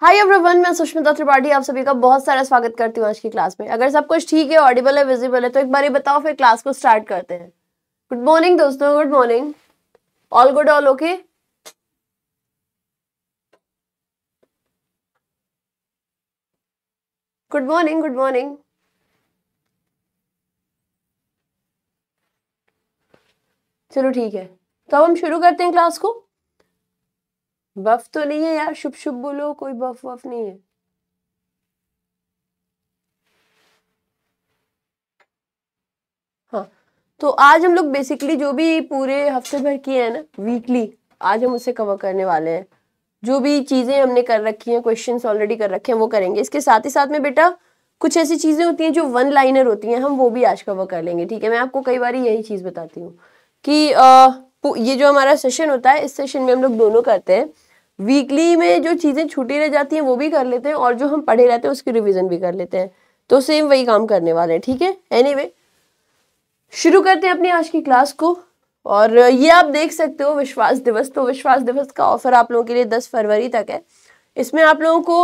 Hi everyone मैं सुष्मिता त्रिपाठी आप सभी का बहुत सारा स्वागत करती हूँ आज की क्लास में अगर सब कुछ ठीक है ऑडिबल है विजिबल है तो एक बार ही बताओ फिर क्लास को स्टार्ट करते हैं गुड मॉर्निंग दोस्तों good morning all good all okay good morning good morning चलो ठीक है तो अब हम शुरू करते हैं क्लास को बफ तो नहीं है यार शुभ शुभ बोलो कोई बफ वफ नहीं है हाँ तो आज हम लोग बेसिकली जो भी पूरे हफ्ते भर किए हैं ना वीकली आज हम उसे कवर करने वाले हैं जो भी चीज़ें हमने कर रखी हैं क्वेश्चन ऑलरेडी कर रखे हैं वो करेंगे इसके साथ ही साथ में बेटा कुछ ऐसी चीज़ें होती हैं जो वन लाइनर होती हैं हम वो भी आज कवर कर लेंगे ठीक है मैं आपको कई बार यही चीज़ बताती हूँ कि आ, ये जो हमारा सेशन होता है इस सेशन में हम लोग दोनों करते हैं वीकली में जो चीज़ें छुट्टी रह जाती हैं वो भी कर लेते हैं और जो हम पढ़े रहते हैं उसकी रिविज़न भी कर लेते हैं तो सेम वही काम करने वाले हैं ठीक है एनी anyway, शुरू करते हैं अपनी आज की क्लास को और ये आप देख सकते हो विश्वास दिवस तो विश्वास दिवस का ऑफर आप लोगों के लिए दस फरवरी तक है इसमें आप लोगों को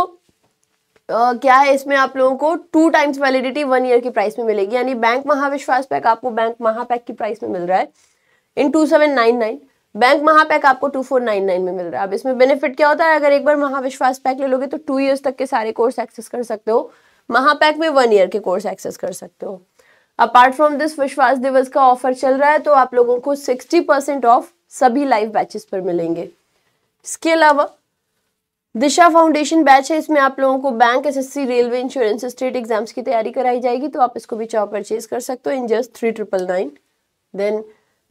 आ, क्या है इसमें आप लोगों को two times validity one year की प्राइस में मिलेगी यानी बैंक महाविश्वास पैक आपको बैंक महापैक की प्राइस में मिल रहा है in two seven nine nine bank महापैक आपको टू फोर नाइन नाइन में मिल रहा है अब इसमें बेनिफिट क्या होता है अगर एक बार महाविश्वास पैक ले लोगे तो टू इयर्स तक के सारे कोर्स एक्सेस कर सकते हो महापैक में वन ईयर के कोर्स एक्सेस कर सकते हो अपार्ट फ्रॉम दिस विश्वास दिवस का ऑफर चल रहा है तो आप लोगों को सिक्सटी परसेंट ऑफ सभी लाइव बैचेस पर मिलेंगे इसके अलावा दिशा फाउंडेशन बैच है इसमें आप लोगों को bank SSC railway insurance state exams की तैयारी कराई जाएगी तो आप इसको भी चाव परचेज कर सकते हो in just three triple nine then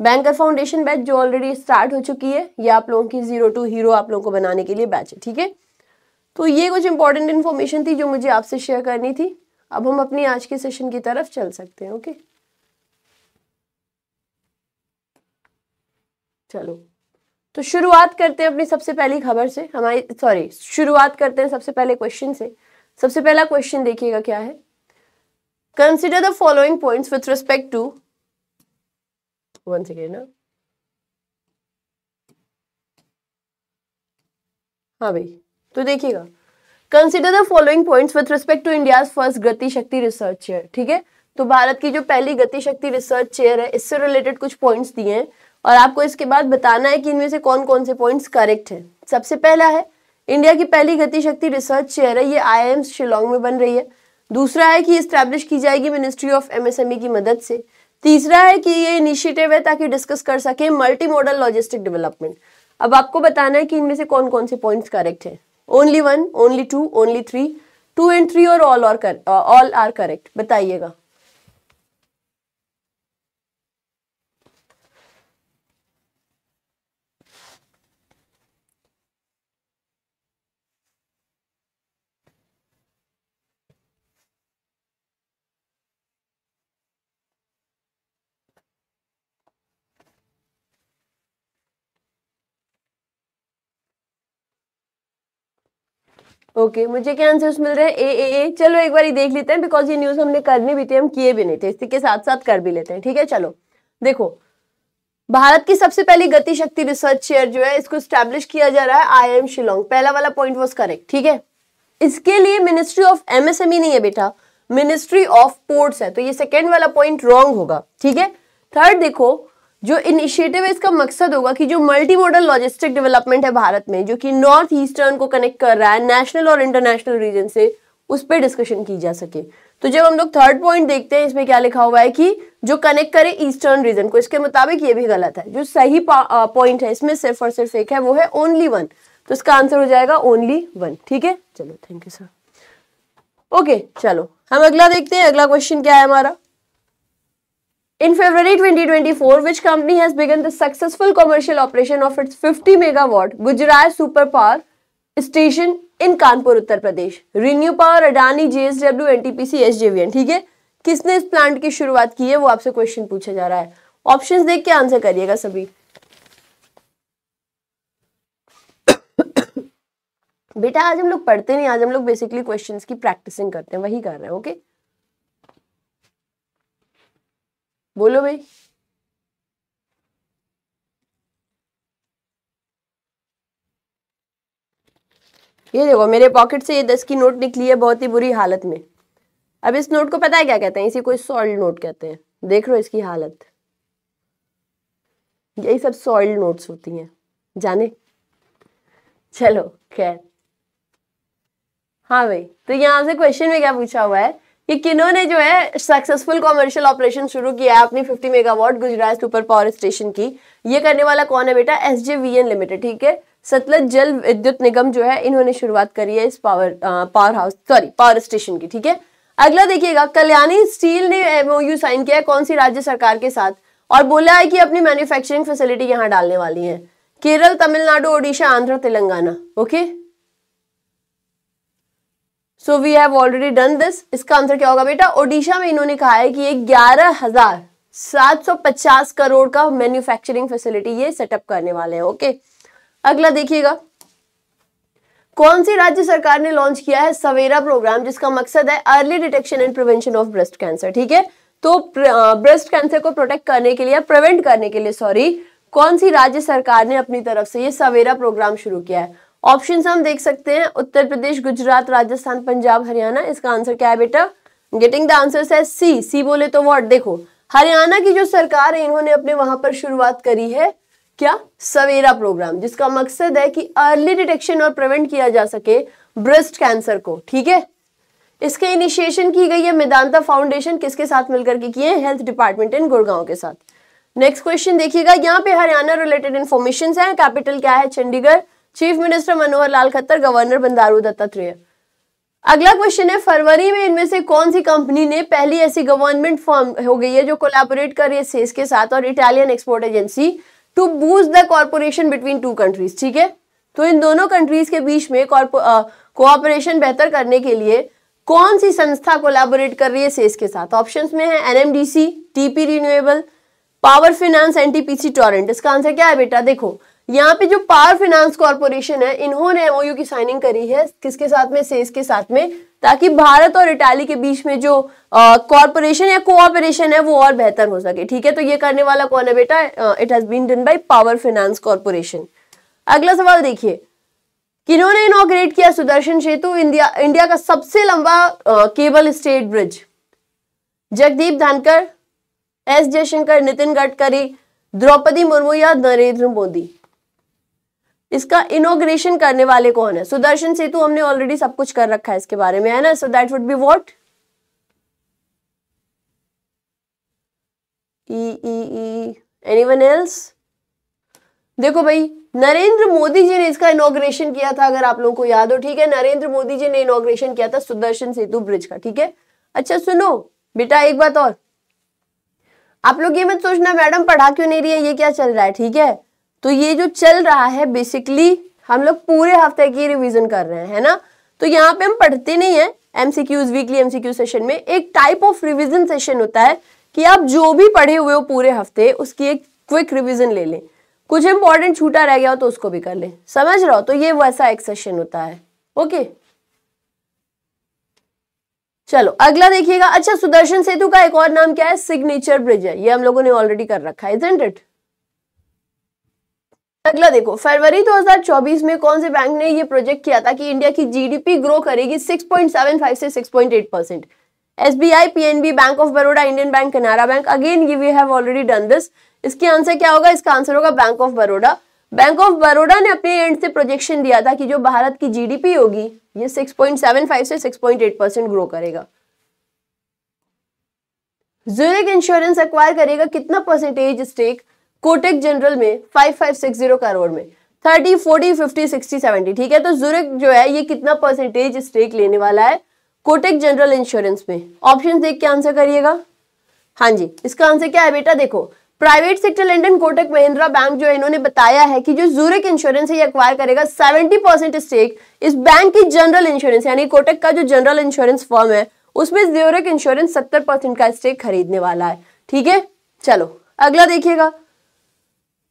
banker foundation batch जो ऑलरेडी स्टार्ट हो चुकी है ये आप लोगों की जीरो टू हीरो आप लोगों को बनाने के लिए बैच है ठीक है तो ये कुछ इंपॉर्टेंट इन्फॉर्मेशन थी जो मुझे आपसे शेयर करनी थी अब हम अपनी आज के सेशन की तरफ चल सकते हैं ओके चलो तो शुरुआत करते हैं अपनी सबसे पहली खबर से हमारी सॉरी शुरुआत करते हैं सबसे पहले क्वेश्चन से सबसे पहला क्वेश्चन देखिएगा क्या है consider the following points with respect to once again ना हाँ भाई तो देखिएगा consider the following point with respect to India first Gati Shakti research chair ठीक है तो भारत की जो पहली गति शक्ति रिसर्च चेयर है इससे रिलेटेड कुछ पॉइंट्स दिए हैं और आपको इसके बाद बताना है कि इनमें से कौन कौन से पॉइंट्स करेक्ट हैं सबसे पहला है इंडिया की पहली गति शक्ति रिसर्च चेयर है ये आई शिलोंग में बन रही है दूसरा है कि इस्टेब्लिश की जाएगी मिनिस्ट्री ऑफ एमएसएमई की मदद से तीसरा है कि ये इनिशिएटिव है ताकि डिस्कस कर सके मल्टी मॉडल लॉजिस्टिक डेवलपमेंट अब आपको बताना है कि इनमें से कौन कौन से पॉइंट्स करेक्ट हैं only one only two only three two and three और ऑल और ऑल आर करेक्ट बताइएगा ओके okay, मुझे क्या आंसर्स मिल रहे हैं ए ए ए चलो एक बार देख लेते हैं बिकॉज ये न्यूज़ हमने करनी भी थी हम किए भी नहीं थे के साथ साथ कर भी लेते हैं ठीक है चलो देखो भारत की सबसे पहली गति शक्ति रिसर्च चेयर जो है इसको स्टैब्लिश किया जा रहा है आई एम शिलोंग पहला वाला पॉइंट वॉज करेक्ट ठीक है इसके लिए मिनिस्ट्री ऑफ एमएसएमई नहीं है बेटा मिनिस्ट्री ऑफ पोर्ट्स है तो ये सेकेंड वाला पॉइंट रॉन्ग होगा ठीक है थर्ड देखो जो इनिशिएटिव है इसका मकसद होगा कि जो मल्टी मॉडल लॉजिस्टिक डेवलपमेंट है भारत में जो कि नॉर्थ ईस्टर्न को कनेक्ट कर रहा है नेशनल और इंटरनेशनल रीजन से उस पर डिस्कशन की जा सके तो जब हम लोग थर्ड पॉइंट देखते हैं इसमें क्या लिखा हुआ है कि जो कनेक्ट करे ईस्टर्न रीजन को इसके मुताबिक ये भी गलत है जो सही पॉइंट है इसमें सिर्फ और सिर्फ एक है वो है ओनली वन तो इसका आंसर हो जाएगा ओनली वन ठीक है चलो थैंक यू सर ओके चलो हम अगला देखते हैं अगला क्वेश्चन क्या है हमारा In February 2024, which company has begun the successful commercial operation of its 50 megawatt Gujarat Super Power Station in Kanpur, Uttar Pradesh? Renew Power, Adani, JSW, NTPC, SJVN. ठीक है किसने इस प्लांट की शुरुआत की है वो आपसे क्वेश्चन पूछा जा रहा है ऑप्शंस देख के आंसर करिएगा सभी बेटा आज हम लोग पढ़ते नहीं आज हम लोग बेसिकली क्वेश्चंस की प्रैक्टिसिंग करते हैं वही कर रहे हैं ओके okay? बोलो भाई ये देखो मेरे पॉकेट से ये दस की नोट निकली है बहुत ही बुरी हालत में अब इस नोट को पता है क्या कहते हैं इसी को सॉल्ड नोट कहते हैं देख लो इसकी हालत यही सब सॉल्ड नोट्स होती हैं जाने चलो खैर हाँ भाई तो यहां से क्वेश्चन में क्या पूछा हुआ है कि किन्होंने जो है सक्सेसफुल कॉमर्शियल ऑपरेशन शुरू किया है अपनी 50 megawatt Gujarat super power station की ये करने वाला कौन है बेटा एस लिमिटेड ठीक है सतलज जल विद्युत निगम जो है इन्होंने शुरुआत करी है इस power uh, power house sorry power station की ठीक है अगला देखिएगा कल्याणी स्टील ने एमओयू साइन किया है कौन सी राज्य सरकार के साथ और बोला है कि अपनी मैन्युफैक्चरिंग फैसिलिटी यहाँ डालने वाली है Kerala Tamil Nadu Odisha Andhra Telangana okay so we have already done this इसका आंसर क्या होगा बेटा ओडिशा में इन्होंने कहा है कि ये ग्यारह हजार सात सौ पचास करोड़ का मैन्युफैक्चरिंग फैसिलिटी ये सेटअप करने वाले हैं ओके okay? अगला देखिएगा कौन सी राज्य सरकार ने लॉन्च किया है सवेरा प्रोग्राम जिसका मकसद है early detection and prevention of breast cancer ठीक है तो ब्रेस्ट कैंसर को प्रोटेक्ट करने के लिए प्रिवेंट करने के लिए सॉरी कौन सी राज्य सरकार ने अपनी तरफ से ये सवेरा प्रोग्राम शुरू किया है ऑप्शन हम देख सकते हैं उत्तर प्रदेश गुजरात राजस्थान पंजाब हरियाणा इसका आंसर क्या है बेटा गेटिंग द आंसर है सी सी बोले तो वॉट देखो हरियाणा की जो सरकार है इन्होंने अपने वहां पर शुरुआत करी है क्या सवेरा प्रोग्राम जिसका मकसद है कि अर्ली डिटेक्शन और प्रिवेंट किया जा सके ब्रेस्ट कैंसर को ठीक है इसके इनिशिएशन की गई है मेदांता फाउंडेशन किसके साथ मिलकर के किए हेल्थ डिपार्टमेंट इन गुड़गांव के साथ नेक्स्ट क्वेश्चन देखिएगा यहाँ पे हरियाणा रिलेटेड इन्फॉर्मेशन है कैपिटल क्या है Chandigarh chief minister Manohar Lal Khattar governor Bandaru Dattatreya अगला क्वेश्चन है फरवरी में इनमें से कौन सी कंपनी ने पहली ऐसी गवर्नमेंट फर्म हो गई है जो कोलैबोरेट कर रही है सेस के साथ और Italian export agency to boost the corporation between two countries ठीक है तो इन दोनों कंट्रीज के बीच में कोऑपरेशन बेहतर करने के लिए कौन सी संस्था कोलैबोरेट कर रही है सेस के साथ ऑप्शन में है NMDC TP renewable power finance NTPC Torrent इसका आंसर क्या है बेटा देखो यहाँ पे जो पावर फाइनेंस कॉरपोरेशन है इन्होंने एमओयू की साइनिंग करी है किसके साथ में सेस के साथ में ताकि भारत और इटाली के बीच में जो कॉरपोरेशन या कोऑपरेशन है वो और बेहतर हो सके ठीक है तो ये करने वाला कौन है बेटा it has been done by power finance corporation अगला सवाल देखिए किन्होंने इनोग्रेट किया सुदर्शन सेतु इंडिया इंडिया का सबसे लंबा uh, cable stayed bridge Jagdeep Dhankhar S Jaishankar Nitin Gadkari Droupadi Murmu या नरेंद्र मोदी इसका इनोग्रेशन करने वाले कौन है सुदर्शन सेतु हमने ऑलरेडी सब कुछ कर रखा है इसके बारे में है ना so that would be what ई एनी वन एल्स देखो भाई नरेंद्र मोदी जी ने इसका इनोग्रेशन किया था अगर आप लोगों को याद हो ठीक है नरेंद्र मोदी जी ने इनोग्रेशन किया था सुदर्शन सेतु ब्रिज का ठीक है अच्छा सुनो बेटा एक बात और आप लोग ये मत सोचना मैडम पढ़ा क्यों नहीं रही है ये क्या चल रहा है ठीक है तो ये जो चल रहा है बेसिकली हम लोग पूरे हफ्ते की रिवीजन कर रहे हैं है ना तो यहाँ पे हम पढ़ते नहीं है एमसीक्यूज वीकली एमसीक्यू सेशन में एक टाइप ऑफ रिविजन सेशन होता है कि आप जो भी पढ़े हुए हो पूरे हफ्ते उसकी एक क्विक रिविजन ले लें कुछ इंपॉर्टेंट छूटा रह गया हो तो उसको भी कर लें समझ रहा हो तो ये वैसा एक सेशन होता है ओके चलो अगला देखिएगा अच्छा सुदर्शन सेतु का एक और नाम क्या है सिग्नेचर ब्रिज है ये हम लोगों ने ऑलरेडी कर रखा है इट अगला देखो फरवरी 2024 में कौन से बैंक ने ये प्रोजेक्ट किया था कि इंडिया की जीडीपी ग्रो करेगी 6.75 से 6.8 परसेंट S B I P N bank of Baroda Indian bank Canara bank again ये we have already done this इसके आंसर क्या होगा इसका आंसर होगा bank of Baroda bank of Baroda ने अपने एंड से प्रोजेक्शन दिया था कि जो भारत की जीडीपी होगी ये 6.75 से 6.8 परसेंट ग्रो करेगा जुरिक इंश्योरेंस अक्वायर करेगा कितना परसेंटेज स्टेक कोटेक जनरल में five five six zero crore में thirty forty fifty sixty seventy ठीक है तो जूरिक जो है ये कितना परसेंटेज स्टेक लेने वाला है कोटेक जनरल इंश्योरेंस में ऑप्शन देख के आंसर करिएगा हाँ जी इसका आंसर क्या है बेटा देखो private sector lender Kotak Mahindra bank जो है इन्होंने बताया है कि जो जूरिक इंश्योरेंस है ये अक्वायर करेगा 70 परसेंट स्टेक इस बैंक की जनरल इंश्योरेंस यानी कोटक का जो जनरल इंश्योरेंस फॉर्म है उसमें जूरिक इंश्योरेंस 70 परसेंट का स्टेक खरीदने वाला है ठीक है चलो अगला देखिएगा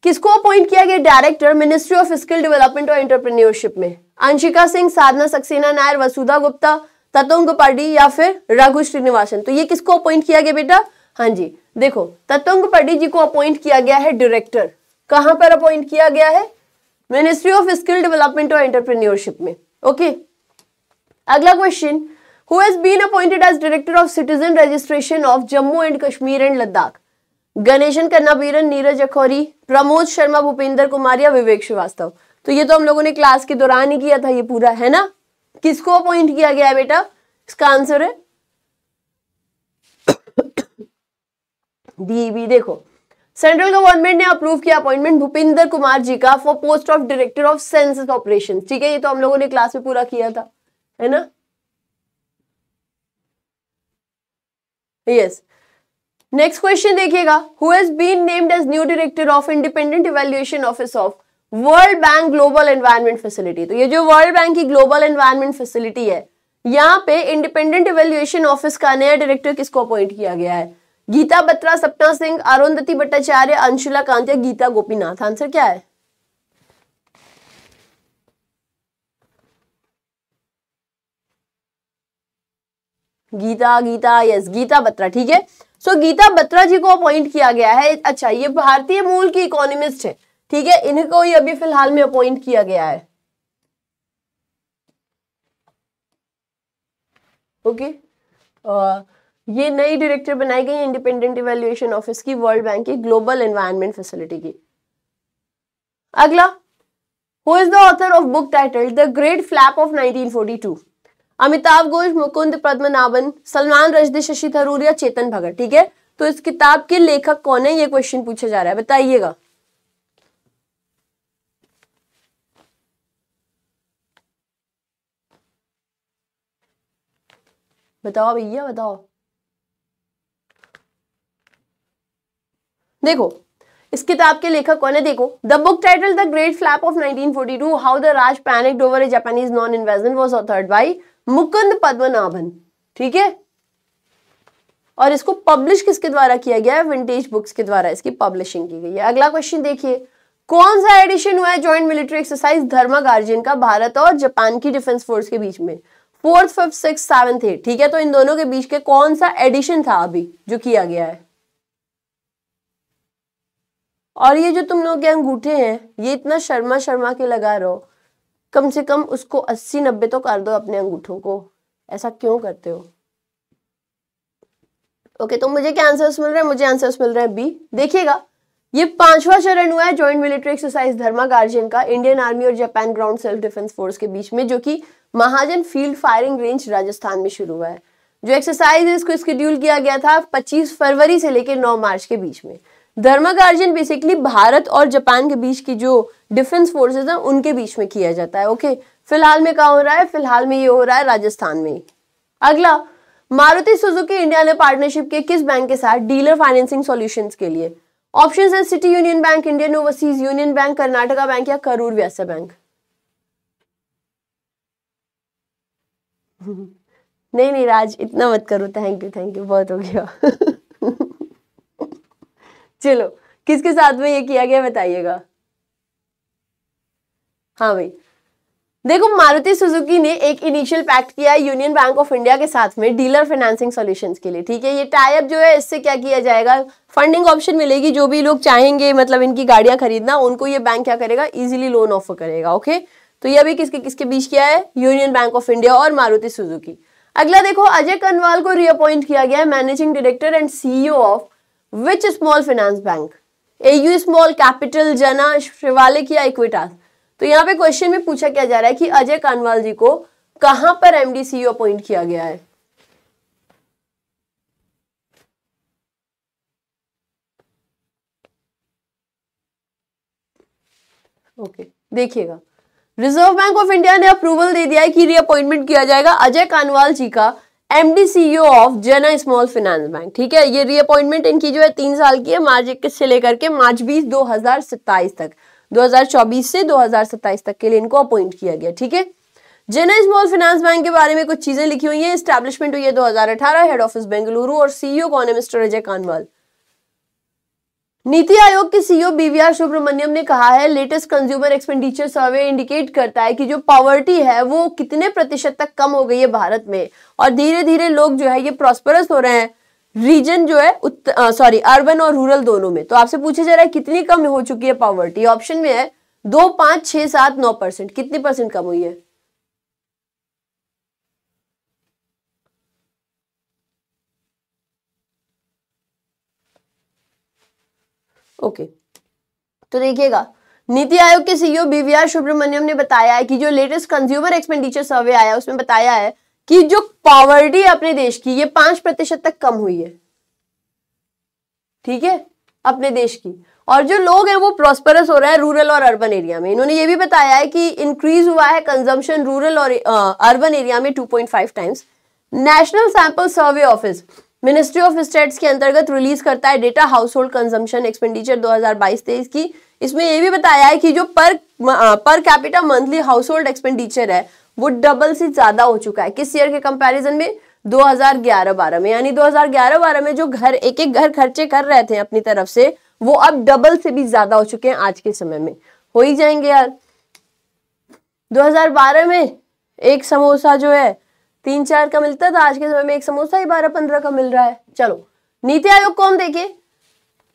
किसको अपॉइंट किया गया director ministry of skill development और एंटरप्रेन्योरशिप में अंशिका सिंह साधना सक्सेना नायर वसुधा गुप्ता ततोंग पाडी या फिर रघु श्रीनिवासन तो ये किसको अपॉइंट किया गया बेटा हाँ जी देखो ततोंग पाडी जी को अपॉइंट किया गया है डायरेक्टर कहां पर अपॉइंट किया गया है मिनिस्ट्री ऑफ स्किल डेवलपमेंट और एंटरप्रेन्योरशिप में ओके अगला question who has been appointed as director of citizen registration of Jammu and Kashmir and Ladakh Ganeshan Kannaviran Neeraj Akhauri Pramod Sharma Bhupendra Kumar या विवेक श्रीवास्तव तो ये तो हम लोगों ने क्लास के दौरान ही किया था ये पूरा है ना किसको अपॉइंट किया गया है बेटा इसका आंसर है डी e देखो सेंट्रल गवर्नमेंट ने अप्रूव किया अपॉइंटमेंट भूपेंद्र कुमार जी का for post of director of census operation ठीक है ये तो हम लोगों ने क्लास में पूरा किया था है ना यस yes. नेक्स्ट क्वेश्चन देखिएगा who has been named as new director of independent evaluation office of world bank global environment facility तो ये जो वर्ल्ड बैंक की ग्लोबल एनवायरमेंट फैसिलिटी है यहाँ पे इंडिपेंडेंट इवेल्युएशन ऑफिस का नया डायरेक्टर किसको अपॉइंट किया गया है गीता बत्रा सपना सिंह अरुंधति भट्टाचार्य अंशुला कांत या गीता गोपीनाथ आंसर क्या है गीता गीता यस गीता बत्रा ठीक है सो so, गीता बत्रा जी को अपॉइंट किया गया है अच्छा ये भारतीय मूल की इकोनॉमिस्ट है ठीक है इनको ही अभी फिलहाल में अपॉइंट किया गया है ओके okay? uh, ये नई डायरेक्टर बनाई गई इंडिपेंडेंट इवेल्युएशन ऑफिस की वर्ल्ड बैंक की ग्लोबल एनवायरमेंट फैसिलिटी की अगला who is the author of book title the great flap of 1942 Amitabh Ghosh Mukund Padmanabhan Salman Rushdie Shashi Tharoor या चेतन भगत ठीक है तो इस किताब के लेखक कौन है ये क्वेश्चन पूछा जा रहा है बताइएगा बताओ भैया बताओ देखो इस किताब के लेखक कौन है देखो the book title the great flap of 1942 how the Raj panicked over a Japanese non invasion was authored by Mukund Padmanabhan ठीक है और इसको पब्लिश किसके द्वारा किया गया है विंटेज बुक्स के द्वारा इसकी पब्लिशिंग की गई है अगला क्वेश्चन देखिए कौन सा एडिशन हुआ है joint military exercise Dharma guardian का भारत और जापान की डिफेंस फोर्स के बीच में fourth fifth six seven eight ठीक है तो इन दोनों के बीच के कौन सा एडिशन था अभी जो किया गया है और ये जो तुम लोग के अंगूठे हैं ये इतना शर्मा शर्मा के लगा रहो कम से कम उसको अस्सी नब्बे तो कर दो अपने अंगूठों को ऐसा क्यों करते हो ओके okay, तो मुझे क्या आंसर्स मिल रहे हैं मुझे आंसर्स मिल रहे हैं बी देखिएगा ये पांचवा चरण हुआ है joint military exercise Dharma guardian का इंडियन आर्मी और Japan ground self defence force के बीच में जो कि Mahajan field firing range Rajasthan में शुरू हुआ है जो एक्सरसाइज है इसको स्केड्यूल किया गया था 25 फरवरी से लेकर 9 मार्च के बीच में धर्मगार्जन बेसिकली भारत और जापान के बीच की जो डिफेंस फोर्सेज हैं उनके बीच में किया जाता है ओके फिलहाल में कहा हो रहा है फिलहाल में ये हो रहा है राजस्थान में अगला मारुति सुजुकी इंडिया ने पार्टनरशिप के किस बैंक के साथ डीलर फाइनेंसिंग सॉल्यूशंस के लिए ऑप्शन है city union bank Indian overseas union bank Karnataka bank या करूर व्यास बैंक नहीं नहीं राज इतना मत करो थैंक यू थैंक यू बहुत हो गया चलो किसके साथ में ये किया गया बताइएगा हाँ भाई देखो मारुति सुजुकी ने एक इनिशियल पैक्ट किया है यूनियन बैंक ऑफ इंडिया के साथ में डीलर फाइनेंसिंग सॉल्यूशंस के लिए ठीक है ये टाइप जो है इससे क्या किया जाएगा फंडिंग ऑप्शन मिलेगी जो भी लोग चाहेंगे मतलब इनकी गाड़ियां खरीदना उनको ये बैंक क्या करेगा इजीली लोन ऑफर करेगा ओके तो ये भी किसके किसके बीच किया है यूनियन बैंक ऑफ इंडिया और मारुति सुजुकी अगला देखो अजय कनवाल को रीअपॉइंट किया गया है managing director and CEO of which small finance bank AU small capital Jana Shivalik या इक्विटास तो यहाँ पे क्वेश्चन में पूछा क्या जा रहा है कि अजय कानवाल जी को कहां पर एमडीसीयू अपॉइंट e किया गया है ओके okay, देखिएगा रिजर्व बैंक ऑफ इंडिया ने अप्रूवल दे दिया है कि रीअपॉइंटमेंट किया जाएगा अजय कानवाल जी का MD CEO of Jana small finance bank ठीक है ये रीअपॉइंटमेंट इनकी जो है तीन साल की है मार्च इक्कीस से लेकर के मार्च बीस दो हजार सत्ताईस तक 2024 से 2027 तक के लिए इनको अपॉइंट किया गया ठीक है जेना स्मॉल फाइनेंस बैंक के बारे में कुछ चीजें लिखी हुई हैं स्टैब्लिशमेंट हुई है 2018 हेड ऑफिस बेंगलुरु और सीईओ e कौन है मिस्टर अजय कानवाल नीति आयोग के सीईओ बीवीआर e सुब्रमण्यम ने कहा है latest consumer expenditure survey indicate करता है कि जो पॉवर्टी है वो कितने प्रतिशत तक कम हो गई है भारत में और धीरे धीरे लोग जो है ये प्रॉस्परस हो रहे हैं रीजन जो है सॉरी अर्बन और रूरल दोनों में तो आपसे पूछा जा रहा है कितनी कम हो चुकी है पॉवर्टी ऑप्शन में है दो पांच छह सात नौ परसेंट कितनी परसेंट कम हुई है ओके तो देखिएगा नीति आयोग के सीईओ बीवीआर e सुब्रमण्यम ने बताया है कि जो लेटेस्ट कंज्यूमर एक्सपेंडिचर सर्वे आया है उसमें बताया है कि जो पॉवर्टी अपने देश की ये पांच प्रतिशत तक कम हुई है ठीक है अपने देश की और जो लोग हैं वो प्रॉस्परस हो रहा है रूरल और अर्बन एरिया में इन्होंने ये भी बताया है कि इंक्रीज हुआ है कंजम्पशन रूरल और अर्बन एरिया में 2.5 times national sample survey office ministry of states के अंतर्गत रिलीज करता है data household consumption expenditure 2022-23 की इसमें यह भी बताया है कि जो per per capita monthly household expenditure है वो डबल से ज्यादा हो चुका है किस ईयर के कंपैरिजन में 2011-12 में यानी 2011-12 में जो घर एक एक घर खर्चे कर रहे थे अपनी तरफ से वो अब डबल से भी ज्यादा हो चुके हैं आज के समय में हो ही जाएंगे यार 2012 में एक समोसा जो है तीन चार का मिलता था आज के समय में एक समोसा ही बारह पंद्रह का मिल रहा है चलो नीति आयोग को हम देखिए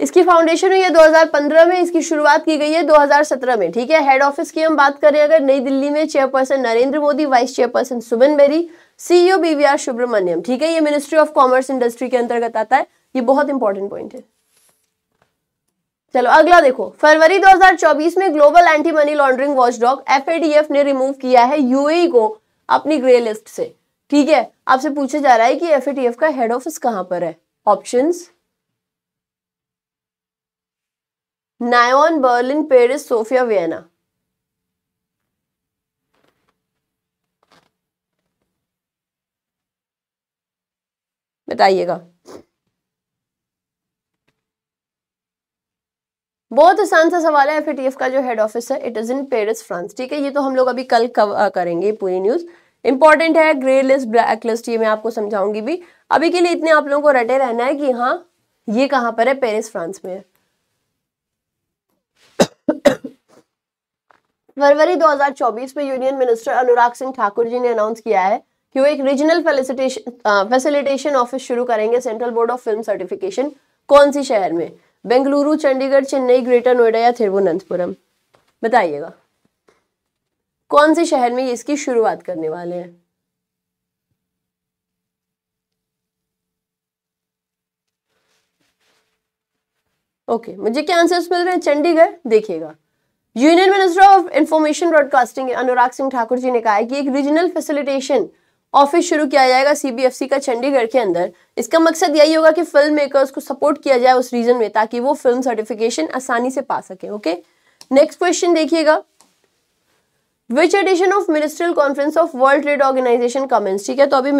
इसकी फाउंडेशन हुई है 2015 में इसकी शुरुआत की गई है 2017 में ठीक है हेड ऑफिस की हम बात करें अगर नई दिल्ली में chairperson Narendra Modi vice chairperson Suman Bery CEO BVR e Subrahmanyam ठीक है ये मिनिस्ट्री ऑफ कॉमर्स इंडस्ट्री के अंतर्गत आता है ये बहुत इंपॉर्टेंट पॉइंट है चलो अगला देखो फरवरी 2024 में global anti money laundering watchdog F ने रिमूव किया है यूएई e को अपनी ग्रे लिस्ट से ठीक है आपसे पूछा जा रहा है कि एफ का हेड ऑफिस कहां पर है option Nyon Berlin Paris Sofia Vienna बताइएगा बहुत आसान सा सवाल है एफ का जो हेड ऑफिस है it is in Paris France ठीक है ये तो हम लोग अभी कल कवर करेंगे पूरी न्यूज़ इंपॉर्टेंट है ग्रे लिस्ट ब्लैक लिस्ट ये मैं आपको समझाऊंगी भी अभी के लिए इतने आप लोगों को रटे रहना है कि हाँ ये कहां पर है पेरिस फ्रांस में है फरवरी 2024 में यूनियन मिनिस्टर अनुराग सिंह ठाकुर जी ने अनाउंस किया है कि वो एक रीजनल फैसिलिटेशन ऑफिस शुरू करेंगे central board of film certification कौन सी शहर में बेंगलुरु चंडीगढ़ चेन्नई ग्रेटर नोएडा या थिरुवनंतपुरम बताइएगा कौन से शहर में इसकी शुरुआत करने वाले हैं ओके okay, मुझे क्या आंसर्स मिल रहे हैं चंडीगढ़ देखिएगा union minister of information broadcasting Anurag Singh Thakur ji ने कहा है कि एक रीजनल फैसिलिटेशन ऑफिस शुरू किया जाएगा सीबीएफसी का चंडीगढ़ के अंदर इसका मकसद यही होगा कि फिल्म मेकर्स को सपोर्ट किया जाए उस रीजन में ताकि वो फिल्म सर्टिफिकेशन आसानी से पा सके ओके नेक्स्ट क्वेश्चन देखिएगा which edition of ministerial conference of world trade organization commences ठीक है तो अभी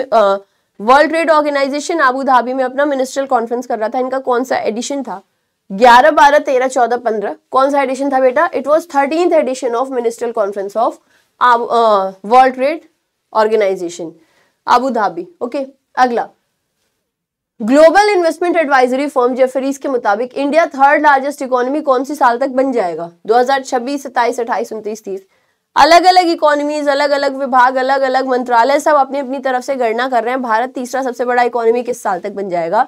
world trade organization Abu Dhabi में अपना मिनिस्ट्रियल कॉन्फ्रेंस कर रहा था इनका कौन सा एडिशन था ग्यारह बारह तेरह चौदह पंद्रह कौन सा एडिशन था बेटा it was thirteen edition of ministerial conference of world trade organization Abu Dhabi okay अगला global investment advisory firm Jefferies के मुताबिक इंडिया थर्ड लार्जेस्ट इकोनॉमी कौन सी साल तक बन जाएगा 2026, 27, 28, 29, 30 अलग अलग इकोनॉमीज अलग अलग विभाग अलग अलग मंत्रालय सब अपनी अपनी तरफ से गणना कर रहे हैं भारत तीसरा सबसे बड़ा इकोनॉमी किस साल तक बन जाएगा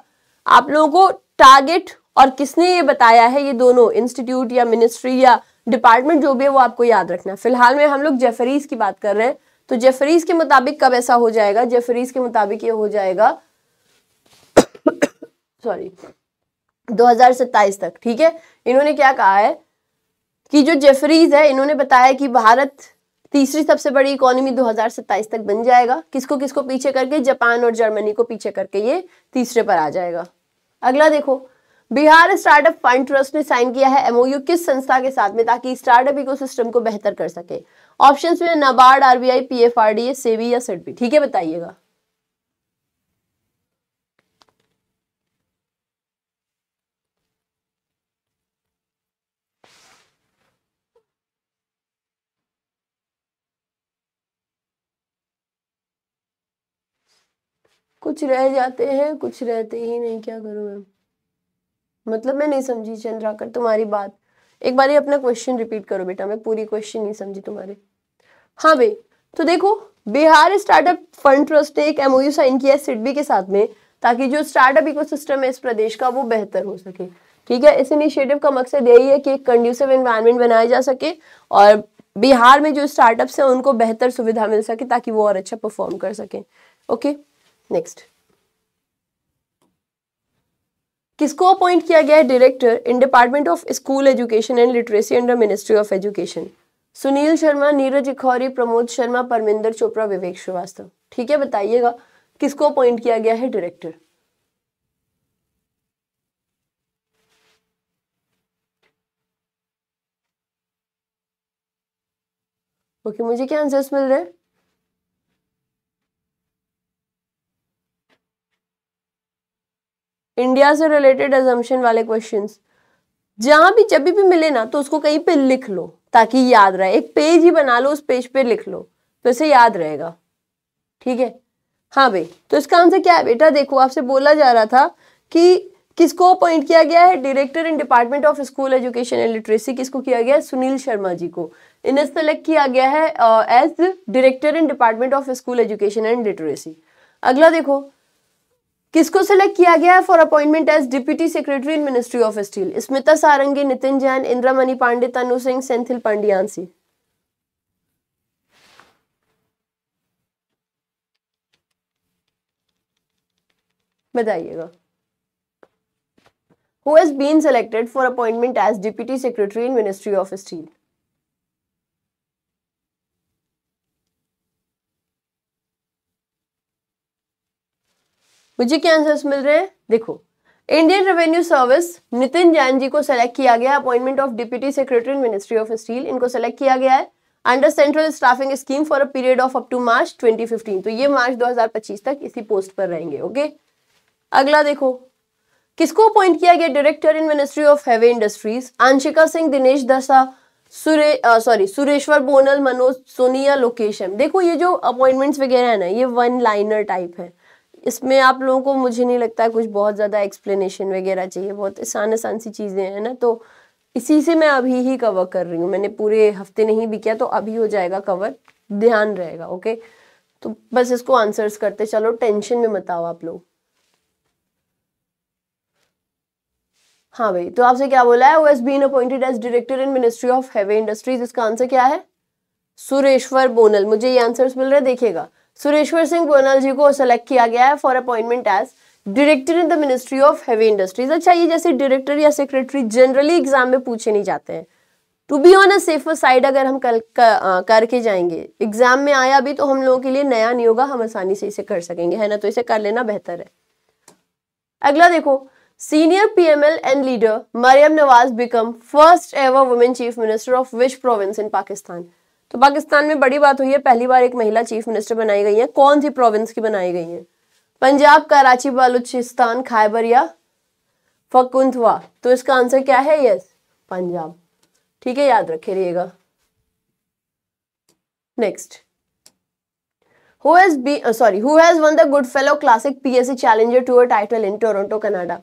आप लोगों को टारगेट और किसने ये बताया है ये दोनों इंस्टीट्यूट या मिनिस्ट्री या डिपार्टमेंट जो भी है वो आपको याद रखना है फिलहाल में हम लोग जेफरीज की बात कर रहे हैं तो जेफरीज के मुताबिक कब ऐसा हो जाएगा जेफरीज के मुताबिक ये हो जाएगा सॉरी 2027 तक ठीक है इन्होंने क्या कहा है कि जो जेफरीज है इन्होंने बताया कि भारत तीसरी सबसे बड़ी इकोनॉमी 2027 तक बन जाएगा किसको किसको पीछे करके जापान और जर्मनी को पीछे करके ये तीसरे पर आ जाएगा अगला देखो बिहार स्टार्टअप फंड ट्रस्ट ने साइन किया है एमओयू किस संस्था के साथ में ताकि स्टार्टअप इकोसिस्टम को बेहतर कर सके ऑप्शंस में नबार्ड आरबीआई पीएफआरडीए सेबी या सिडबी ठीक है बताइएगा कुछ रह जाते हैं कुछ रहते ही नहीं क्या करूं मैं मतलब मैं नहीं समझी चंद्राकर तुम्हारी बात एक बार ये अपना क्वेश्चन रिपीट करो बेटा मैं पूरी क्वेश्चन नहीं समझी तुम्हारे हाँ भाई तो देखो बिहार स्टार्टअप फंड ट्रस्ट ने एक एमओयू साइन किया है सिडबी के साथ में ताकि जो स्टार्टअप इकोसिस्टम है इस प्रदेश का वो बेहतर हो सके ठीक है इस इनिशिएटिव का मकसद यही है कि एक कंड्यूसिव इन्वायरमेंट बनाया जा सके और बिहार में जो स्टार्टअप्स हैं उनको बेहतर सुविधा मिल सके ताकि वो और अच्छा परफॉर्म कर सकें ओके नेक्स्ट किसको अपॉइंट किया गया है director in department of school education and literacy under ministry of education Sunil Sharma Neeraj Akhauri Pramod Sharma Parminder Chopra Vivek Srivastava ठीक है बताइएगा किसको अपॉइंट किया गया है डायरेक्टर ओके okay, मुझे क्या आंसर्स मिल रहे हैं इंडिया से रिलेटेड एजम्पन वाले क्वेश्चन जहां भी जब भी मिले ना तो उसको कहीं पे लिख लो ताकि याद रहे एक पेज ही बना लो उस पेज पे लिख लो तो इसे याद रहेगा ठीक है हाँ भाई तो इसका आंसर क्या है बेटा देखो आपसे बोला जा रहा था कि किसको अपॉइंट किया गया है director in department of school education and literacy किसको किया गया है सुनील शर्मा जी को इन्हें सेलेक्ट किया गया है as director in department of school education and literacy अगला देखो किसको सिलेक्ट किया गया है for appointment as deputy secretary in ministry of steel Smita Sarangi Nitin Jain Indramani Pandey Tanu Singh Senthil Pandian बताइएगा who has been selected for appointment as deputy secretary in ministry of steel मुझे क्या answers मिल रहे हैं देखो Indian revenue service Nitin Jain ji को सेलेक्ट किया गया appointment of deputy secretary ministry of steel इनको सेलेक्ट किया गया है under central staffing scheme for a period of up to March 2015 तो ये मार्च 2025 तक इसी पोस्ट पर रहेंगे ओके अगला देखो किसको अपॉइंट किया गया director in ministry of heavy industries Anshika Singh Dinesh Dasha Sure sorry Sureshwar Bonal Manoj Sonia location देखो ये जो अपॉइंटमेंट्स वगैरह है ना ये वन लाइनर टाइप है इसमें आप लोगों को मुझे नहीं लगता कुछ बहुत ज़्यादा एक्सप्लेनेशन वगैरह चाहिए बहुत आसान आसान सी चीज़ें हैं ना तो इसी से मैं अभी ही कवर कर रही हूँ मैंने पूरे हफ्ते नहीं भी किया तो अभी हो जाएगा कवर ध्यान रहेगा ओके तो बस इसको आंसर्स करते चलो टेंशन में मत आओ आप लोग हाँ भाई तो आपसे क्या बोला है वो been appointed as director in ministry of heavy industries इसका आंसर क्या है सुरेश्वर बोनल मुझे ये आंसर्स मिल रहे देखेगा सुरेश्वर सिंह बोनल जी को सेलेक्ट किया गया है for appointment as director in the ministry of heavy industries अच्छा ये जैसे डायरेक्टर या सेक्रेटरी जनरली एग्जाम में पूछे नहीं जाते हैं to be on a safer side अगर हम कल करके जाएंगे एग्जाम में आया भी तो हम लोगों के लिए नया नहीं होगा हम आसानी से इसे कर सकेंगे है ना तो इसे कर लेना बेहतर है अगला देखो senior PML and leader Maryam Nawaz become first ever women chief minister of which province in Pakistan तो पाकिस्तान में बड़ी बात हुई है पहली बार एक महिला चीफ मिनिस्टर बनाई गई है कौन सी प्रोविंस की बनाई गई है पंजाब कराची बलूचिस्तान खैबर या फकुंथवा तो इसका आंसर क्या है यस पंजाब ठीक है याद रहिएगा next who has been uh, sorry who has won the goodfellow classic psc challenger tour title in toronto canada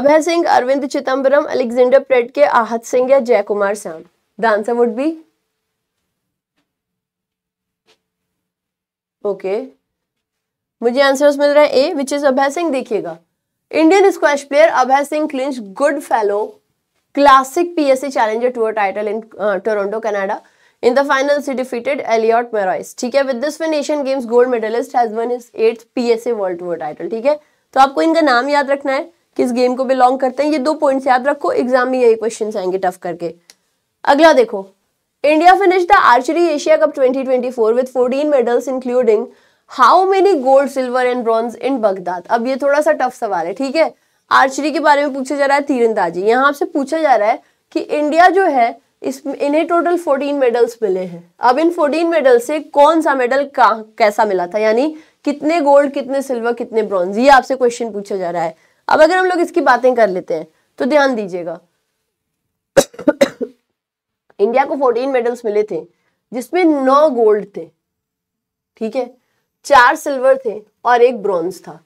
Abhay Singh Arvind Chidambaram Alexander Pratt के आहत सिंह या Jay Kumar Shyam the answer would be okay मुझे आंसर मिल रहा है A which is Abhay Singh देखिएगा Indian squash player Abhay Singh clinch Goodfellow classic PSC challenger tour title in Toronto Canada in the final she defeated Elliott Merois. ठीक है with this win Asian games gold medallist has won is eighth PSA world tour title ठीक है तो आपको इनका नाम याद रखना है किस गेम को बिलोंग करते हैं ये दो पॉइंट्स याद रखो एग्जाम में यही क्वेश्चन आएंगे टफ करके अगला देखो India finished the Archery Asia Cup 2024 with 14 medals including how many gold, silver and bronze in Baghdad? अब ये थोड़ा सा टफ सवाल है ठीक है आर्चरी के बारे में पूछा जा रहा है तीरंदाजी यहाँ आपसे पूछा जा रहा है कि इंडिया जो है इस इन्हें टोटल 14 मेडल्स मिले हैं अब इन 14 मेडल से कौन सा मेडल का कैसा मिला था यानी कितने गोल्ड कितने सिल्वर कितने ब्रॉन्ज ये आपसे क्वेश्चन पूछा जा रहा है अब अगर हम लोग इसकी बातें कर लेते हैं तो ध्यान दीजिएगा इंडिया को 14 मेडल्स मिले थे जिसमें नौ गोल्ड थे ठीक है चार सिल्वर थे और एक ब्रॉन्ज था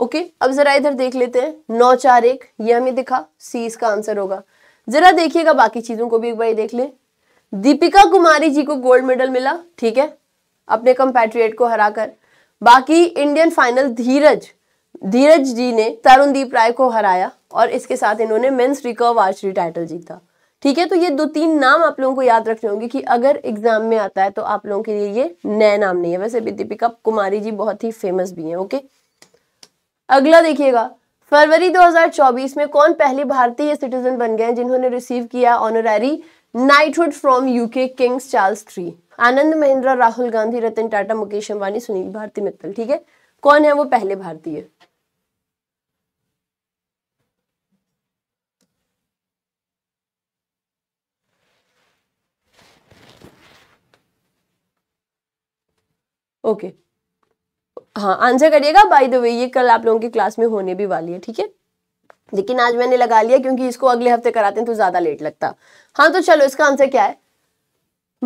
ओके अब जरा इधर देख लेते हैं नौ चार एक ये हमें दिखा सी इसका आंसर होगा जरा देखिएगा बाकी चीजों को भी एक बार देख ले दीपिका कुमारी जी को गोल्ड मेडल मिला ठीक है अपने कंपेट्रिएट को हराकर बाकी इंडियन फाइनल धीरज धीरज जी ने तरुणदीप राय को हराया और इसके साथ इन्होंने मेंस रिकर्व आर्चरी टाइटल जीता ठीक है तो ये दो तीन नाम आप लोगों को याद रखने होंगे कि अगर एग्जाम में आता है तो आप लोगों के लिए ये नए नाम नहीं है वैसे भी दीपिका कुमारी जी बहुत ही फेमस भी हैं ओके अगला देखिएगा फरवरी 2024 में कौन पहले भारतीय सिटीजन बन गए जिन्होंने रिसीव किया honorary knighthood from UK kings Charles three Anand Mahindra Rahul Gandhi Ratan Tata Mukesh Ambani Sunil Bharti Mittal ठीक है कौन है वो पहले भारतीय ओके हाँ आंसर करिएगा बाय द वे ये कल आप लोगों की क्लास में होने भी वाली है ठीक है लेकिन आज मैंने लगा लिया क्योंकि इसको अगले हफ्ते कराते हैं तो ज़्यादा लेट लगता हाँ तो चलो इसका आंसर क्या है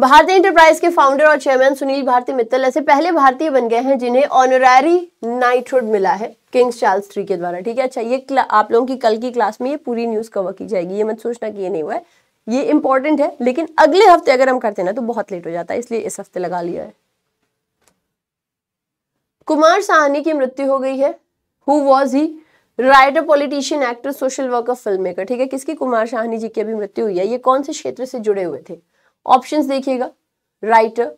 भारतीय इंटरप्राइज के फाउंडर और चेयरमैन सुनील भारती मित्तल ऐसे पहले भारतीय बन गए हैं जिन्हें ऑनरारी नाइटहुड मिला है किंग्स चार्ल्स थ्री के द्वारा ठीक है अच्छा ये आप लोगों की कल की क्लास में ये पूरी न्यूज़ कवर की जाएगी ये मत सोचना कि ये नहीं हुआ है ये इंपॉर्टेंट है लेकिन अगले हफ्ते अगर हम करते ना तो बहुत लेट हो जाता है इसलिए इस हफ्ते लगा लिया है कुमार साहनी की मृत्यु हो गई है who was he writer politician actor social worker film maker ठीक है किसकी कुमार साहनी जी की अभी मृत्यु हुई है ये कौन से क्षेत्र से जुड़े हुए थे ऑप्शन देखिएगा writer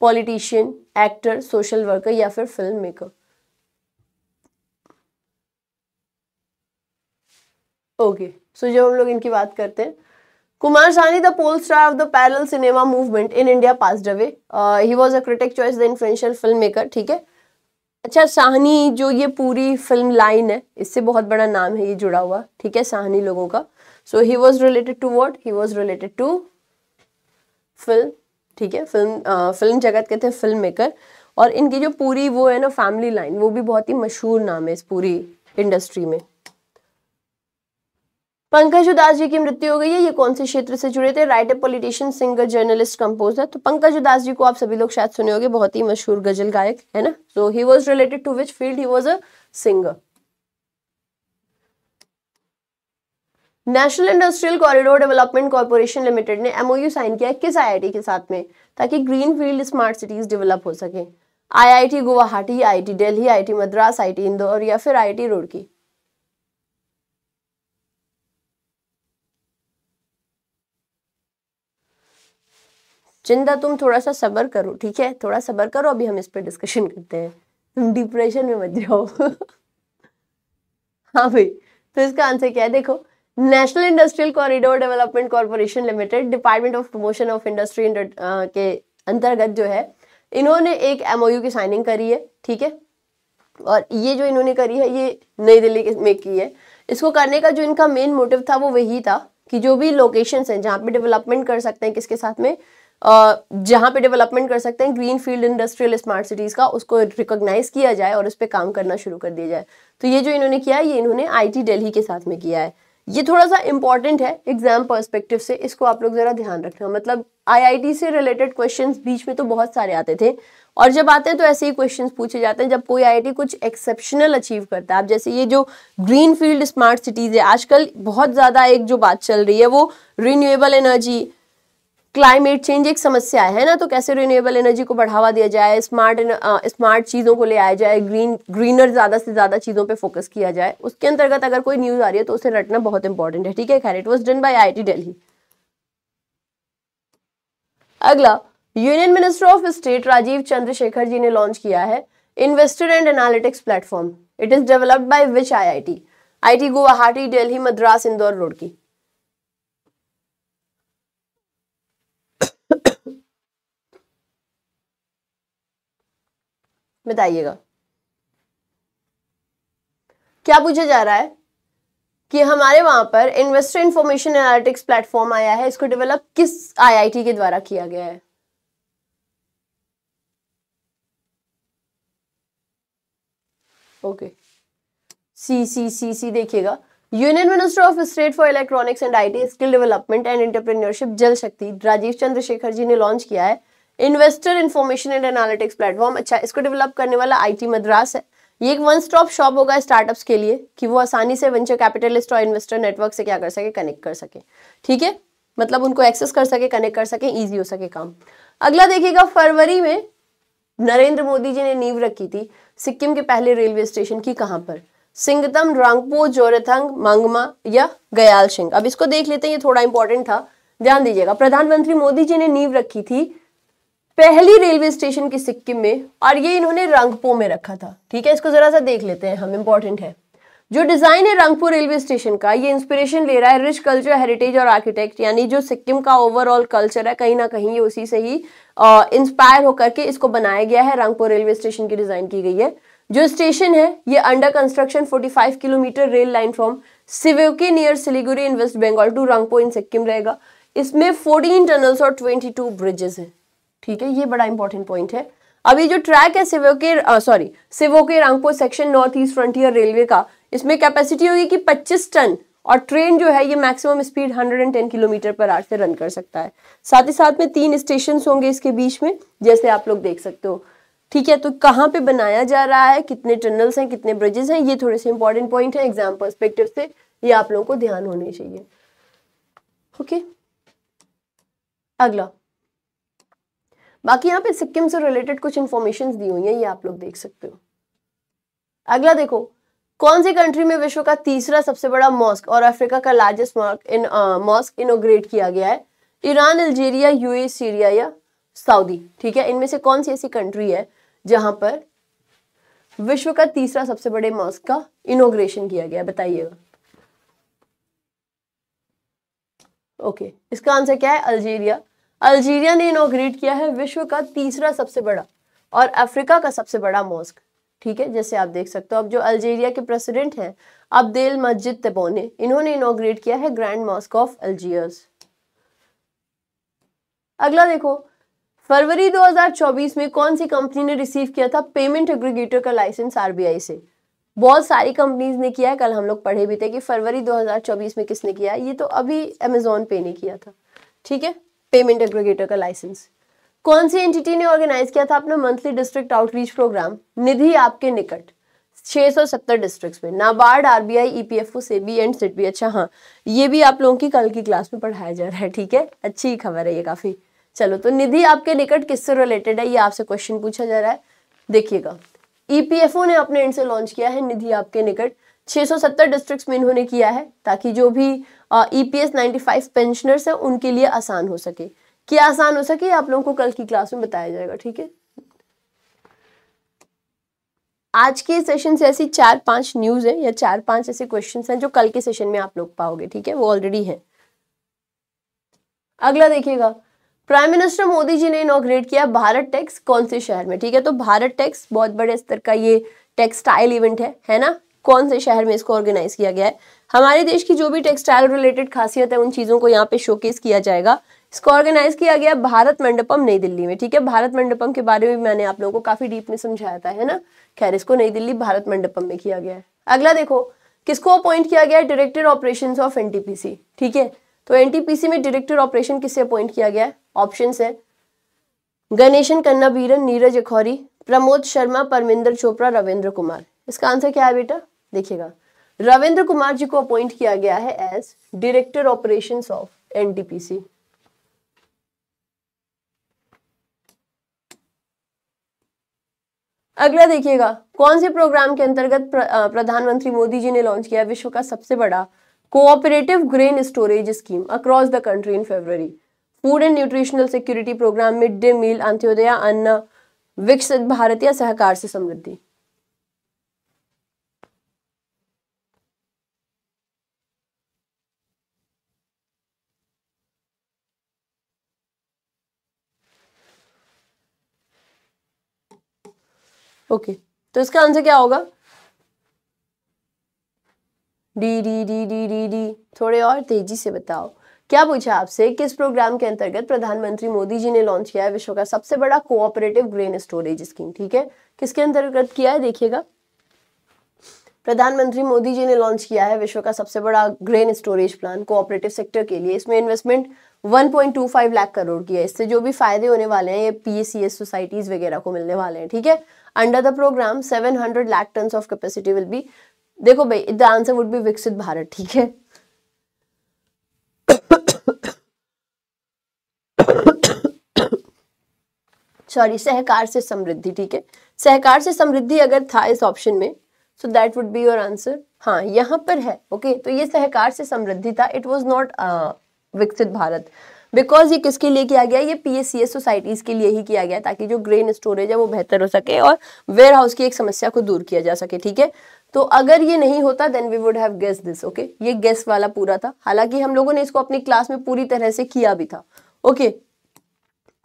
politician actor social worker या फिर फिल्म मेकर ओके सो जब हम लोग इनकी बात करते हैं Kumar Shahani the pole star of the parallel cinema movement in India pass away he was a critic choice the the film maker uh, ठीक है अच्छा साहनी जो ये पूरी फिल्म लाइन है इससे बहुत बड़ा नाम है ये जुड़ा हुआ ठीक है साहनी लोगों का so he was related to what he was related to film ठीक है फिल्म आ, फिल्म जगत के थे फिल्म मेकर और इनकी जो पूरी वो है ना फैमिली लाइन वो भी बहुत ही मशहूर नाम है इस पूरी इंडस्ट्री में पंकज उदास जी की मृत्यु हो गई है ये कौन से क्षेत्र से जुड़े थे writer politician singer journalist composer तो पंकज उदास जी को आप सभी लोग शायद सुने होंगे बहुत ही मशहूर गजल गायक है ना so he was related to which field he was a singer national industrial corridor development corporation limited ने एमओयू साइन किया किस आई के साथ में ताकि green field smart cities develop हो सके T Guwahati I I T Madras I Indore या फिर रोड की जिंदा तुम थोड़ा सा सबर करो ठीक है थोड़ा सबर करो अभी हम इस पर डिस्कशन करते हैं तुम डिप्रेशन में मत जाओ हाँ भाई तो इसका आंसर क्या है देखो national industrial corridor development corporation limited department of promotion of industry के अंतर्गत जो है इन्होंने एक एम की साइनिंग करी है ठीक है और ये जो इन्होंने करी है ये नई दिल्ली में की है इसको करने का जो इनका मेन मोटिव था वो वही था कि जो भी लोकेशंस हैं जहाँ पे डेवलपमेंट कर सकते हैं किसके साथ में जहाँ पे डेवलपमेंट कर सकते हैं green field industrial smart cities का उसको रिकोगनाइज़ किया जाए और उस पर काम करना शुरू कर दिया जाए तो ये जो इन्होंने किया है ये इन्होंने आईटी दिल्ली के साथ में किया है ये थोड़ा सा इंपॉर्टेंट है एग्जाम पर्सपेक्टिव से इसको आप लोग ज़रा ध्यान रखना मतलब आईआईटी से रिलेटेड क्वेश्चंस बीच में तो बहुत सारे आते थे और जब आते हैं तो ऐसे ही क्वेश्चंस पूछे जाते हैं जब कोई आईआईटी कुछ एक्सेप्शनल अचीव करता है आप जैसे ये जो ग्रीन फील्ड स्मार्ट सिटीज़ है आजकल बहुत ज़्यादा एक जो बात चल रही है वो रिन्यूएबल एनर्जी क्लाइमेट चेंज एक समस्या है ना तो कैसे रिन्यूएबल एनर्जी को बढ़ावा दिया जाए स्मार्ट स्मार्ट चीज़ों को ले आया जाए ग्रीन ग्रीनर ज़्यादा से ज़्यादा चीज़ों पे फोकस किया जाए उसके अंतर्गत अगर कोई न्यूज़ आ रही है तो उसे रटना बहुत इंपॉर्टेंट है ठीक है खैर it was done by I Delhi अगला union minister of state Rajeev Chandrashekhar ji ने लॉन्च किया है investor and analytics platform it is developed by which I I I T Guwahati Delhi Madras Indore रोड की बताइएगा क्या पूछा जा रहा है कि हमारे वहां पर इन्वेस्टर इंफॉर्मेशन एनालिटिक्स प्लेटफॉर्म आया है इसको डेवलप किस आईआईटी के द्वारा किया गया है ओके सी सी सी सी देखिएगा union minister of state for electronics and IT skill development and entrepreneurship Jal Shakti Rajeev Chandrashekhar ji ने लॉन्च किया है investor information and analytics platform अच्छा इसको डेवलप करने वाला आईटी मद्रास है ये एक वन स्टॉप शॉप होगा स्टार्टअप्स के लिए कि वो आसानी से वेंचर कैपिटलिस्ट और इन्वेस्टर नेटवर्क से क्या कर सके कनेक्ट कर सके ठीक है मतलब उनको एक्सेस कर सके कनेक्ट कर सके ईजी हो सके काम अगला देखिएगा फरवरी में नरेंद्र मोदी जी ने नींव रखी थी सिक्किम के पहले रेलवे स्टेशन की कहाँ पर सिंगतम रंगपो जोरथंग मंगमा या गयाल सिंह अब इसको देख लेते हैं ये थोड़ा इंपॉर्टेंट था ध्यान दीजिएगा प्रधानमंत्री मोदी जी ने नींव रखी थी पहली रेलवे स्टेशन की सिक्किम में और ये इन्होंने रंगपो में रखा था ठीक है इसको जरा सा देख लेते हैं हम इम्पोर्टेंट है जो डिज़ाइन है रंगपुर रेलवे स्टेशन का ये इंस्पिरेशन ले रहा है रिच कल्चर हेरिटेज और आर्किटेक्ट यानी जो सिक्किम का ओवरऑल कल्चर है कहीं ना कहीं ये उसी से ही इंस्पायर होकर के इसको बनाया गया है रंगपुर रेलवे स्टेशन की डिज़ाइन की गई है जो स्टेशन है ये under construction 45 kilometre rail line from Sivok near Siliguri in West Bengal to Rangpo in Sikkim रहेगा इसमें फोर्टीन टनल्स और ट्वेंटी ब्रिजेस हैं ठीक है ये बड़ा इंपॉर्टेंट पॉइंट है अब ये जो ट्रैक है सिवो के सॉरी सिवो के Rangpur section North East Frontier Railway का इसमें कैपेसिटी होगी कि 25 टन और ट्रेन जो है ये मैक्सिमम स्पीड 110 किलोमीटर पर आर से रन कर सकता है साथ ही साथ में तीन स्टेशन होंगे इसके बीच में जैसे आप लोग देख सकते हो ठीक है तो कहाँ पे बनाया जा रहा है कितने टनल्स हैं कितने ब्रिजेस हैं ये थोड़े से इंपॉर्टेंट पॉइंट है एग्जाम परस्पेक्टिव से ये आप लोगों को ध्यान होने चाहिए ओके okay? अगला बाकी यहाँ पे सिक्किम से रिलेटेड कुछ इन्फॉर्मेशन दी हुई है ये आप लोग देख सकते हो अगला देखो कौन सी कंट्री में विश्व का तीसरा सबसे बड़ा मॉस्क और अफ्रीका का लार्जेस्ट इन मॉस्क इनोग्रेट किया गया है ईरान अल्जीरिया यूए सीरिया या सऊदी ठीक है इनमें से कौन सी ऐसी कंट्री है जहां पर विश्व का तीसरा सबसे बड़े मॉस्क का इनोग्रेशन किया गया बताइएगा ओके okay. इसका आंसर क्या है अल्जीरिया अल्जीरिया ने इनोग्रेट किया है विश्व का तीसरा सबसे बड़ा और अफ्रीका का सबसे बड़ा मॉस्क ठीक है जैसे आप देख सकते हो अब जो अल्जीरिया के प्रेसिडेंट हैं अब्देल मस्जिद तबोने इन्होंने इनोग्रेट किया है ग्रैंड मॉस्क ऑफ अल्जीयर्स अगला देखो फरवरी 2024 में कौन सी कंपनी ने रिसीव किया था पेमेंट एग्रीगेटर का लाइसेंस आरबीआई से बहुत सारी कंपनीज ने किया है कल हम लोग पढ़े भी थे कि फरवरी 2024 में किसने किया ये तो अभी अमेजोन पे ने किया था ठीक है पेमेंट एग्रीगेटर का लाइसेंस कौन सी एंटिटी ने ऑर्गेनाइज किया था अपना monthly district outreach programme Nidhi Aapke Nikat 670 districts में NABARD RBI EPFO SEBI and सेट भी अच्छा हाँ ये भी आप लोगों की कल की क्लास में पढ़ाया जा रहा है ठीक है अच्छी खबर है ये काफी चलो तो निधि आपके निकट किससे रिलेटेड है ये आपसे क्वेश्चन पूछा जा रहा है देखिएगा ईपीएफओ ने अपने एंड से लॉन्च किया है निधि आपके निकट 670 डिस्ट्रिक्ट्स में इन्होंने किया है ताकि जो भी ई पी एस पेंशनर्स हैं उनके लिए आसान हो सके क्या आसान हो सके आप लोगों को कल की क्लास में बताया जाएगा ठीक है आज के सेशन से ऐसी चार पांच न्यूज है या चार पांच ऐसे क्वेश्चन हैं जो कल के सेशन में आप लोग पाओगे ठीक है वो ऑलरेडी है अगला देखिएगा प्राइम मिनिस्टर मोदी जी ने इनोग्रेट किया भारत टेक्स कौन से शहर में ठीक है तो भारत टेक्स बहुत बड़े स्तर का ये टेक्सटाइल इवेंट है है ना कौन से शहर में इसको ऑर्गेनाइज किया गया है हमारे देश की जो भी टेक्सटाइल रिलेटेड खासियत है उन चीज़ों को यहाँ पे शोकेस किया जाएगा इसको ऑर्गेनाइज किया गया भारत मंडपम नई दिल्ली में ठीक है भारत मंडपम के बारे में मैंने आप लोगों को काफी डीप में समझाया था है ना खैर इसको नई दिल्ली भारत मंडपम में किया गया है अगला देखो किसको अपॉइंट किया गया है डायरेक्टर ऑपरेशन ऑफ एनटीपीसी ठीक है तो एनटीपीसी में डायरेक्टर ऑपरेशन किससे अपॉइंट किया गया है ऑप्शन है गणेशन कन्ना नीरज अखौरी प्रमोद शर्मा परमिंदर चोपड़ा रविंद्र कुमार इसका आंसर क्या है बेटा देखिएगा रविंद्र कुमार जी को अपॉइंट किया गया है as director operation of NTPC अगला देखिएगा कौन से प्रोग्राम के अंतर्गत प्रधानमंत्री मोदी जी ने लॉन्च किया विश्व का सबसे बड़ा cooperative grain storage scheme across the country in February food and nutritional security programme mid day meal Antyodaya Anna विकसित भारतीय सहकार से समृद्धि ओके तो इसका आंसर क्या होगा D D D D D D थोड़े और तेजी से बताओ क्या पूछा आपसे किस प्रोग्राम के अंतर्गत प्रधानमंत्री मोदी जी ने लॉन्च किया है विश्व का सबसे बड़ा कोऑपरेटिव ग्रेन स्टोरेज स्कीम ठीक है किसके अंतर्गत किया है देखिएगा प्रधानमंत्री मोदी जी ने लॉन्च किया है विश्व का सबसे बड़ा grain storage plan cooperative sector के लिए इसमें इन्वेस्टमेंट 1.25 लाख करोड़ की है इससे जो भी फायदे होने वाले हैं ये पीएसीएस सोसाइटीज e वगैरह को मिलने वाले हैं ठीक है Under the program, 700 lakh tonne of capacity will be देखो भाई द आंसर वुड बी विकसित भारत ठीक है सॉरी सहकार से समृद्धि ठीक है सहकार से समृद्धि अगर था इस ऑप्शन में so that would be your answer हाँ यहाँ पर है ओके okay? तो ये सहकार से समृद्धि था इट वॉज नॉट विकसित भारत बिकॉज ये किसके लिए किया गया ये पी सोसाइटीज़ के लिए ही किया गया ताकि जो ग्रेन स्टोरेज है वो बेहतर हो सके और वेयर हाउस की एक समस्या को दूर किया जा सके ठीक है तो अगर ये नहीं होता then we would have guess this okay ये गेस वाला पूरा था हालांकि हम लोगों ने इसको अपनी क्लास में पूरी तरह से किया भी था ओके okay.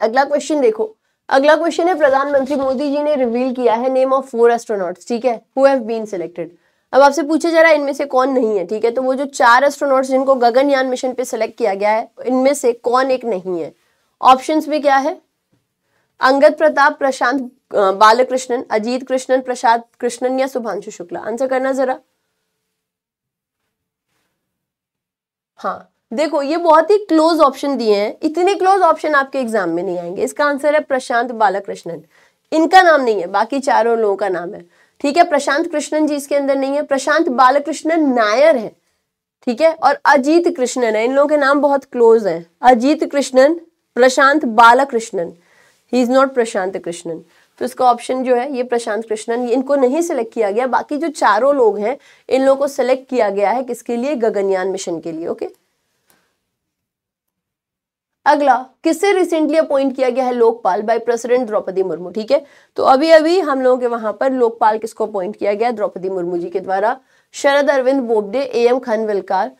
अगला क्वेश्चन देखो अगला क्वेश्चन है प्रधानमंत्री मोदी जी ने रिवील किया है नेम ऑफ फोर एस्ट्रोनॉट्स ठीक है हु हैव बीन सिलेक्टेड अब आपसे पूछे जा रहा है इनमें से कौन नहीं है ठीक है तो वो जो चार एस्ट्रोनॉट्स जिनको गगनयान मिशन पे सेलेक्ट किया गया है इनमें से कौन एक नहीं है ऑप्शन में क्या है अंगद प्रताप प्रशांत बालकृष्णन अजीत कृष्णन प्रसाद कृष्णन या शुभांशु शुक्ला आंसर करना जरा हाँ देखो ये बहुत ही क्लोज ऑप्शन दिए हैं इतने क्लोज ऑप्शन आपके एग्जाम में नहीं आएंगे इसका आंसर है प्रशांत बालकृष्णन इनका नाम नहीं है बाकी चारों लोगों का नाम है ठीक है प्रशांत कृष्णन जी इसके अंदर नहीं है प्रशांत बालकृष्णन नायर है ठीक है और अजीत कृष्णन है इन लोगों के नाम बहुत क्लोज है Ajit Krishnan Prashant Balakrishnan he is not Prashant Krishnan तो इसका ऑप्शन जो है ये प्रशांत कृष्णन इनको नहीं सिलेक्ट किया गया बाकी जो चारों लोग हैं इन लोगों को सिलेक्ट किया गया है किसके लिए गगनयान मिशन के लिए ओके okay? अगला किससे रिसेंटली अपॉइंट किया गया है लोकपाल बाय प्रेसिडेंट द्रौपदी मुर्मू ठीक है तो अभी अभी हम लोगों के वहां पर लोकपाल किसको अपॉइंट किया गया द्रौपदी मुर्मू जी के द्वारा Sharad Arvind Bobde A M Khanwilkar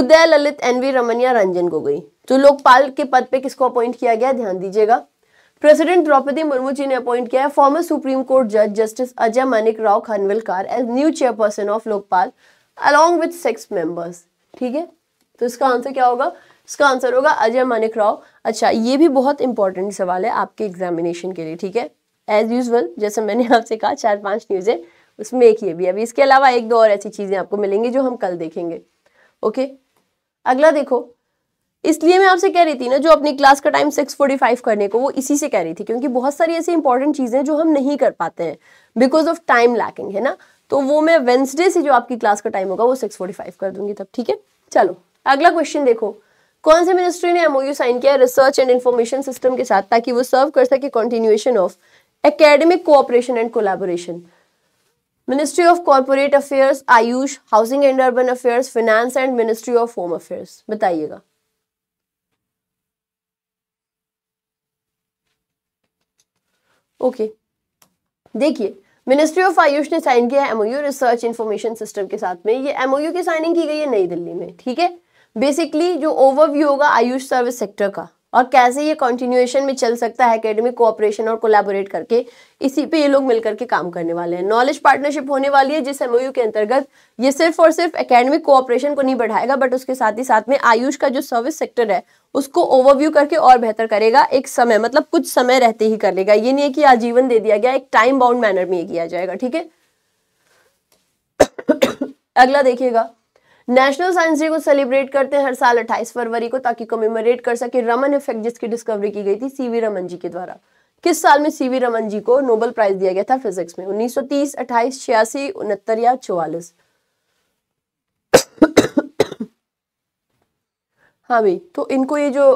Uday Lalit N V Ramana Ranjan Gogoi तो लोकपाल के पद पे किसको अपॉइंट किया गया ध्यान दीजिएगा प्रेसिडेंट द्रौपदी मुर्मू जी ने अपॉइंट किया है फॉर्मर सुप्रीम कोर्ट जज justice Ajay Manik Rao Khanwilkar as new chairperson of Lokpal along with six members ठीक है तो इसका आंसर क्या होगा इसका आंसर होगा अजय मानिक राव अच्छा ये भी बहुत इंपॉर्टेंट सवाल है आपके एग्जामिनेशन के लिए ठीक है एज यूजल जैसे मैंने आपसे कहा चार पांच न्यूज़ें उसमें एक ये भी अभी इसके अलावा एक दो और ऐसी चीज़ें आपको मिलेंगी जो हम कल देखेंगे ओके अगला देखो इसलिए मैं आपसे कह रही थी ना जो अपनी क्लास का टाइम 6:45 करने को वो इसी से कह रही थी क्योंकि बहुत सारी ऐसी इंपॉर्टेंट चीज़ें हैं जो हम नहीं कर पाते हैं बिकॉज ऑफ टाइम लैकिंग है ना तो वो मैं वेंसडे से जो आपकी क्लास का टाइम होगा वो 6:45 कर दूंगी तब ठीक है चलो अगला क्वेश्चन देखो कौन से मिनिस्ट्री ने एमओयू साइन किया रिसर्च एंड इन्फॉर्मेशन सिस्टम के साथ ताकि वो सर्व कर सके continuation of academic cooperation and collaboration ministry of corporate affairs AYUSH housing and urban affairs finance and ministry of home affairs बताइएगा ओके देखिए मिनिस्ट्री ऑफ आयुष ने साइन किया एमओयू रिसर्च इंफॉर्मेशन सिस्टम के साथ में ये एमओयू की साइनिंग की गई है नई दिल्ली में ठीक है बेसिकली जो ओवरव्यू होगा आयुष सर्विस सेक्टर का और कैसे ये कंटिन्यूएशन में चल सकता है एकेडमिक कोऑपरेशन और कोलैबोरेट करके इसी पे ये लोग मिलकर के काम करने वाले हैं नॉलेज पार्टनरशिप होने वाली है जिस एमओयू के अंतर्गत ये सिर्फ और सिर्फ एकेडमिक कोऑपरेशन को नहीं बढ़ाएगा बट उसके साथ ही साथ में आयुष का जो सर्विस सेक्टर है उसको ओवरव्यू करके और बेहतर करेगा एक समय मतलब कुछ समय रहते ही कर लेगा ये नहीं है कि आजीवन दे दिया गया एक टाइम बाउंड मैनर में ये किया जाएगा ठीक है अगला देखिएगा नेशनल साइंस डे को सेलिब्रेट करते हैं हर साल 28 फरवरी को ताकि कमेमोरेट कर सके रमन इफेक्ट जिसकी डिस्कवरी की गई थी सीवी रमन जी के द्वारा किस साल में सीवी रमन जी को नोबल प्राइज दिया गया था फिजिक्स में 1930, 28, छियासी उनहत्तर या चौवालिस हाँ भाई तो इनको ये जो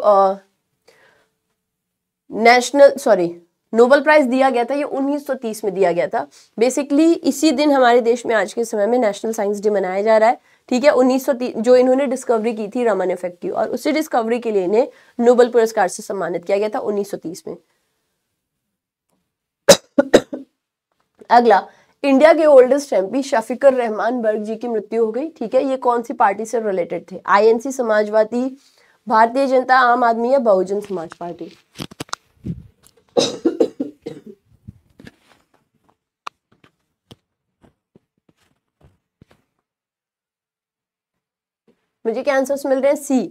नेशनल सॉरी नोबल प्राइज दिया गया था ये 1930 में दिया गया था बेसिकली इसी दिन हमारे देश में आज के समय में नेशनल साइंस डे मनाया जा रहा है ठीक है 1903 जो इन्होंने डिस्कवरी की थी रमन इफेक्ट की और उसी डिस्कवरी के लिए इन्हें नोबल पुरस्कार से सम्मानित किया गया था 1930 में अगला इंडिया के ओल्डेस्ट एमपी शफिकर रहमान बर्ग जी की मृत्यु हो गई ठीक है ये कौन सी पार्टी से रिलेटेड थे आईएनसी समाजवादी भारतीय जनता आम आदमी या बहुजन समाज पार्टी मुझे क्या आंसर्स मिल रहे हैं सी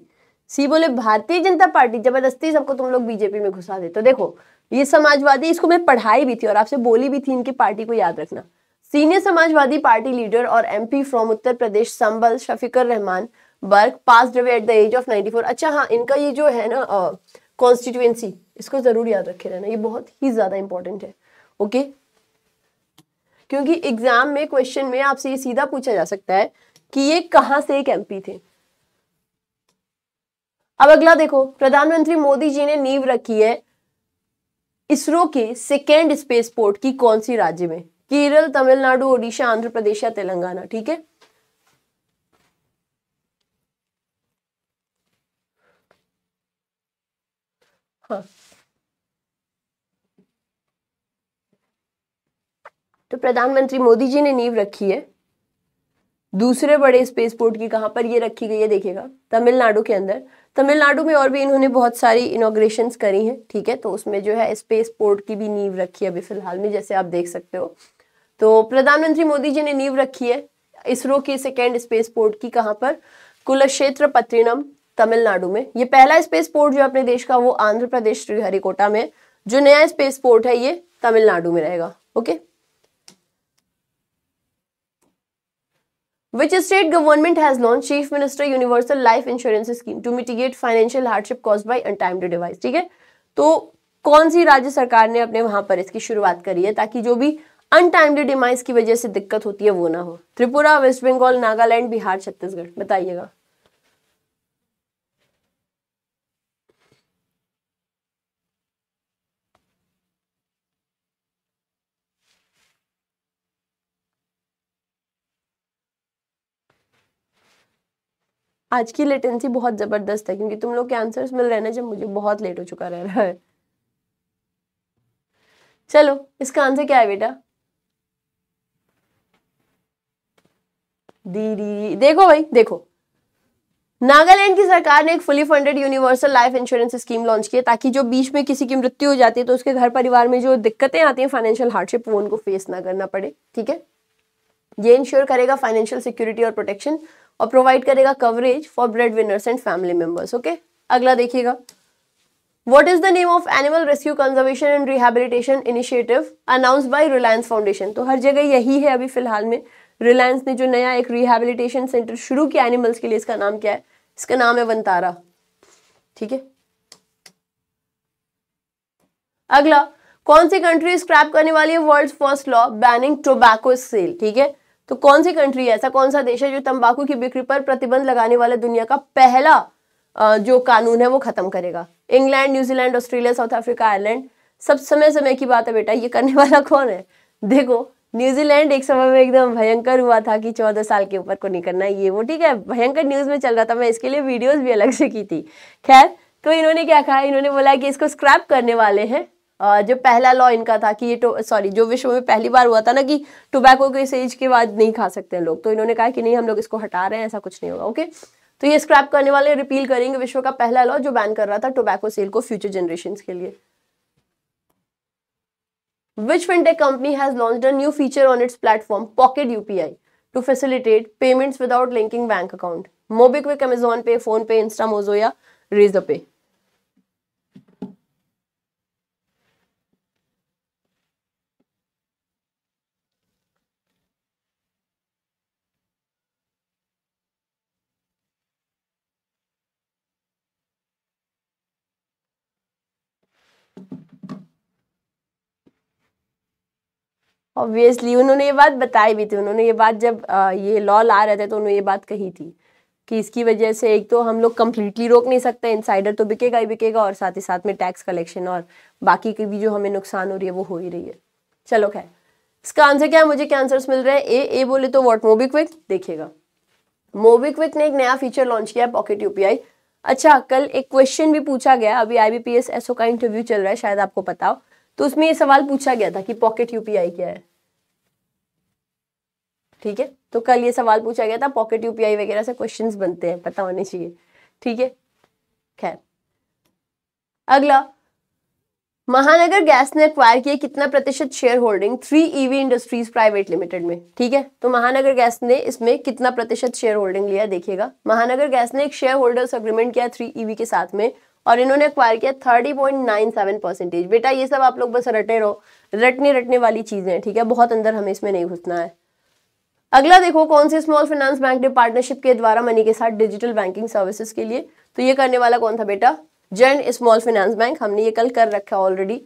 सी बोले भारतीय जनता पार्टी जबरदस्ती सबको तुम लोग बीजेपी में घुसा दे तो देखो ये समाजवादी इसको मैं पढ़ाई भी थी और आपसे बोली भी थी इनकी पार्टी को याद रखना सीनियर समाजवादी पार्टी लीडर और MP from Uttar Pradesh Sambhal Shafiqur Rahman Barq pass at the age of 94 अच्छा हाँ इनका ये जो है ना कॉन्स्टिट्यूएंसी uh, इसको जरूर याद रखे रहना ये बहुत ही ज्यादा इंपॉर्टेंट है ओके क्योंकि एग्जाम में क्वेश्चन में आपसे ये सीधा पूछा जा सकता है कि ये कहाँ से एक एमपी थे अब अगला देखो प्रधानमंत्री मोदी जी ने नींव रखी है इसरो के सेकेंड स्पेस पोर्ट की कौन सी राज्य में केरल तमिलनाडु ओडिशा आंध्र प्रदेश या तेलंगाना ठीक है हाँ तो प्रधानमंत्री मोदी जी ने नींव रखी है दूसरे बड़े स्पेस पोर्ट की कहाँ पर ये रखी गई है देखिएगा तमिलनाडु के अंदर तमिलनाडु में और भी इन्होंने बहुत सारी इनोग्रेशन करी हैं ठीक है तो उसमें जो है स्पेस पोर्ट की भी नींव रखी है अभी फिलहाल में जैसे आप देख सकते हो तो प्रधानमंत्री मोदी जी ने नींव रखी है इसरो की सेकेंड स्पेस पोर्ट की कहाँ पर कुलक्षेत्र पत्रिनम तमिलनाडु में ये पहला स्पेस पोर्ट जो अपने देश का वो आंध्र प्रदेश श्रीहरिकोटा में जो नया स्पेस पोर्ट है ये तमिलनाडु में रहेगा okay Which state government has launched Chief Minister Universal Life Insurance Scheme to mitigate financial hardship caused by untimely device? ठीक है तो कौन सी राज्य सरकार ने अपने वहां पर इसकी शुरुआत करी है ताकि जो भी अनटाइमली डिमाइस की वजह से दिक्कत होती है वो ना हो त्रिपुरा वेस्ट बंगाल नागालैंड बिहार छत्तीसगढ़ बताइएगा आज की लेटेंसी बहुत ज़बरदस्त है क्योंकि तुम लोग के आंसर्स मिल रहे हैं ना जब मुझे बहुत लेट हो चुका रह रहा है चलो इसका आंसर क्या है बेटा दीदी दी देखो भाई देखो नागालैंड की सरकार ने एक fully funded universal life insurance scheme launch की है ताकि जो बीच में किसी की मृत्यु हो जाती है तो उसके घर परिवार में जो दिक्कतें आती हैं फाइनेंशियल हार्डशिप वो उनको फेस ना करना पड़े ठीक है ये इंश्योर करेगा फाइनेंशियल सिक्योरिटी और प्रोटेक्शन और प्रोवाइड करेगा coverage for bread winners and family members okay अगला देखिएगा what is the name of animal rescue conservation and rehabilitation Initiative announce by Reliance foundation तो हर जगह यही है अभी फिलहाल में रिलायंस ने जो नया एक रिहेबिलिटेशन सेंटर शुरू किया एनिमल्स के लिए इसका नाम क्या है इसका नाम है वंतारा ठीक है अगला कौन सी कंट्री स्क्रैप करने वाली है world first law banning tobacco sale ठीक है तो कौन सी कंट्री है ऐसा कौन सा देश है जो तंबाकू की बिक्री पर प्रतिबंध लगाने वाला दुनिया का पहला जो कानून है वो खत्म करेगा England New Zealand Australia south Africa Ireland सब समय समय की बात है बेटा ये करने वाला कौन है देखो न्यूजीलैंड एक समय में एकदम भयंकर हुआ था कि चौदह साल के ऊपर को नहीं करना ये वो ठीक है भयंकर न्यूज़ में चल रहा था मैं इसके लिए वीडियोज भी अलग से की थी खैर तो इन्होंने क्या कहा इन्होंने बोला कि इसको स्क्रैप करने वाले हैं जो पहला लॉ इनका था कि ये तो सॉरी जो विश्व में पहली बार हुआ था ना कि टोबैको को इस के बाद नहीं खा सकते हैं लोग तो इन्होंने कहा कि नहीं हम लोग इसको हटा रहे हैं ऐसा कुछ नहीं होगा ओके तो ये स्क्रैप करने वाले रिपील करेंगे विश्व का पहला लॉ जो बैन कर रहा था टोबैको सेल को फ्यूचर जनरेशन के लिए which fintech company has launch a new feature on its platform pocket UPI to facilitate payment without linking bank account MobiKwik Amazon Pay PhonePe Instamojo या Razorpay obviously उन्होंने ये बात बताई भी थी उन्होंने ये बात जब ये लॉ ला रहे थे तो उन्होंने ये बात कही थी कि इसकी वजह से एक तो हम लोग कम्प्लीटली रोक नहीं सकते इनसाइडर तो बिकेगा ही बिकेगा और साथ ही साथ में टैक्स कलेक्शन और बाकी की भी जो हमें नुकसान हो रही है वो हो ही रही है चलो खैर इसका आंसर क्या है मुझे क्या आंसर्स मिल रहे हैं ए ए बोले तो वॉट मोबिक्विक देखिएगा मोबिक्विक ने एक नया फीचर लॉन्च किया पॉकेट यूपीआई अच्छा कल एक क्वेश्चन भी पूछा गया अभी आई एस एसओ का इंटरव्यू चल रहा है शायद आपको पता हो तो उसमें ये सवाल पूछा गया था कि पॉकेट यूपीआई क्या है ठीक है तो कल ये सवाल पूछा गया था पॉकेट यूपीआई वगैरह से क्वेश्चंस बनते हैं पता होने चाहिए ठीक है खैर अगला महानगर गैस ने अक्वायर किया कितना प्रतिशत share holding three EV industries private limited में ठीक है तो महानगर गैस ने इसमें कितना प्रतिशत शेयर होल्डिंग लिया देखिएगा महानगर गैस ने एक शेयर होल्डर्स अग्रीमेंट किया थ्री ईवी e के साथ में और इन्होंने एक्वायर किया thirty point nine seven percentage बेटा ये सब आप लोग बस रटे रहो रटने रटने वाली चीज़ें ठीक है बहुत अंदर हमें इसमें नहीं घुसना है अगला देखो कौन से स्मॉल फाइनेंस बैंक ने पार्टनरशिप के द्वारा मनी के साथ डिजिटल बैंकिंग सर्विसेज के लिए तो ये करने वाला कौन था बेटा जैन स्मॉल फाइनेंस बैंक हमने ये कल कर रखा ऑलरेडी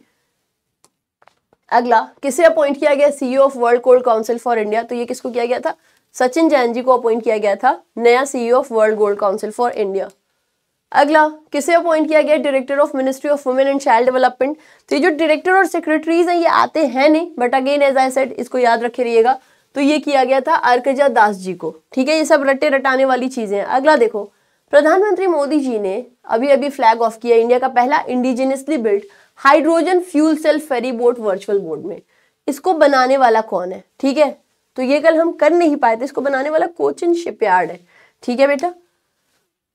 अगला किसे अपॉइंट किया गया CEO of World Gold Council for India तो ये किसको किया गया था सचिन जैन जी को अपॉइंट किया गया था नया CEO of World Gold Council for India अगला किसे अपॉइंट किया गया director of ministry of women and child development तो ये जो डायरेक्टर और सेक्रेटरीज हैं ये आते हैं नहीं but again as I said इसको याद रखे रहिएगा तो ये किया गया था अर्कजा दास जी को ठीक है ये सब रट्टे रटाने वाली चीज़ें हैं अगला देखो प्रधानमंत्री मोदी जी ने अभी अभी फ्लैग ऑफ किया इंडिया का पहला indigenously built hydrogen fuel cell ferry boat virtual board में इसको बनाने वाला कौन है ठीक है तो ये कल हम कर नहीं पाए थे इसको बनाने वाला कोचिन शिपयार्ड है ठीक है बेटा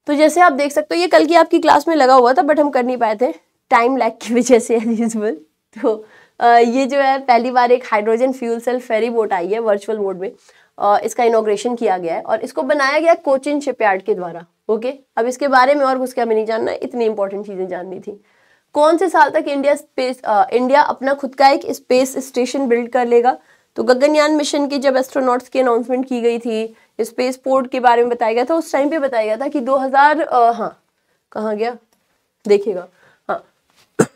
तो जैसे आप देख सकते हो ये कल की आपकी क्लास में लगा हुआ था बट हम कर नहीं पाए थे टाइम लैग की वजह से एलिजिबल तो ये जो है पहली बार एक hydrogen fuel cell ferry boat आई है वर्चुअल मोड में इसका इनोग्रेशन किया गया है और इसको बनाया गया कोचिन शिपयार्ड के द्वारा ओके अब इसके बारे में और कुछ क्या हमें नहीं जानना इतनी इंपॉर्टेंट चीज़ें जाननी थी कौन से साल तक इंडिया स्पेस आ, इंडिया अपना खुद का एक स्पेस स्टेशन बिल्ड कर लेगा तो गगनयान मिशन की जब एस्ट्रोनॉट्स की अनाउंसमेंट की गई थी स्पेस पोर्ट के बारे में बताया गया था उस टाइम पे बताया गया था कि 2000 हजार हाँ कहाँ गया देखिएगा हाँ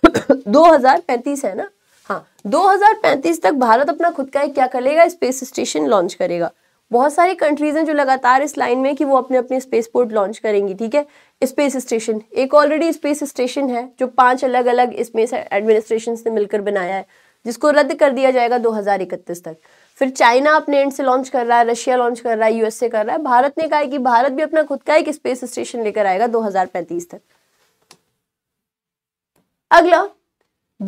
2035 है ना हाँ 2035 तक भारत अपना खुद का एक क्या कर लेगा स्पेस स्टेशन लॉन्च करेगा बहुत सारी कंट्रीज हैं जो लगातार इस लाइन में कि वो अपने अपने स्पेस पोर्ट लॉन्च करेंगी ठीक है स्पेस स्टेशन एक ऑलरेडी स्पेस स्टेशन है जो पांच अलग अलग स्पेस एडमिनिस्ट्रेशन ने मिलकर बनाया है जिसको रद्द कर दिया जाएगा दो तक फिर चाइना अपने एंड से लॉन्च कर रहा है रशिया लॉन्च कर रहा है यूएसए कर रहा है भारत ने कहा है कि भारत भी अपना खुद का एक स्पेस स्टेशन लेकर आएगा 2035 तक अगला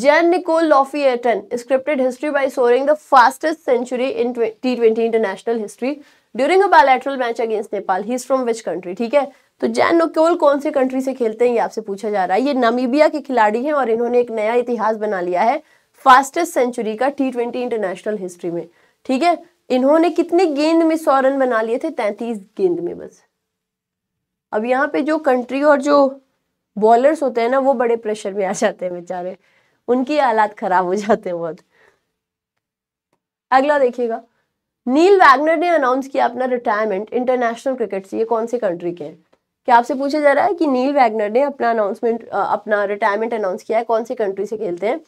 Jan Nicol Eaton scripted history by soaring the fastest century in T twenty international history during a match against Nepal he is from which country ठीक है तो जैन निकोल कौन से कंट्री से खेलते हैं ये आपसे पूछा जा रहा है ये नमीबिया के खिलाड़ी हैं और इन्होंने एक नया इतिहास बना लिया है फास्टेस्ट सेंचुरी का टी ट्वेंटी इंटरनेशनल हिस्ट्री में ठीक है इन्होंने कितने गेंद में सौ रन बना लिए थे तैतीस गेंद में बस अब यहाँ पे जो कंट्री और जो बॉलर्स होते हैं ना वो बड़े प्रेशर में आ जाते हैं बेचारे उनकी हालात खराब हो जाते हैं बहुत अगला देखिएगा नील वैगनर ने अनाउंस किया अपना रिटायरमेंट इंटरनेशनल क्रिकेट से ये कौन से कंट्री के हैं क्या आपसे पूछा जा रहा है कि नील वैगनर ने अपना अनाउंसमेंट अपना रिटायरमेंट अनाउंस किया है कौन सी कंट्री से खेलते हैं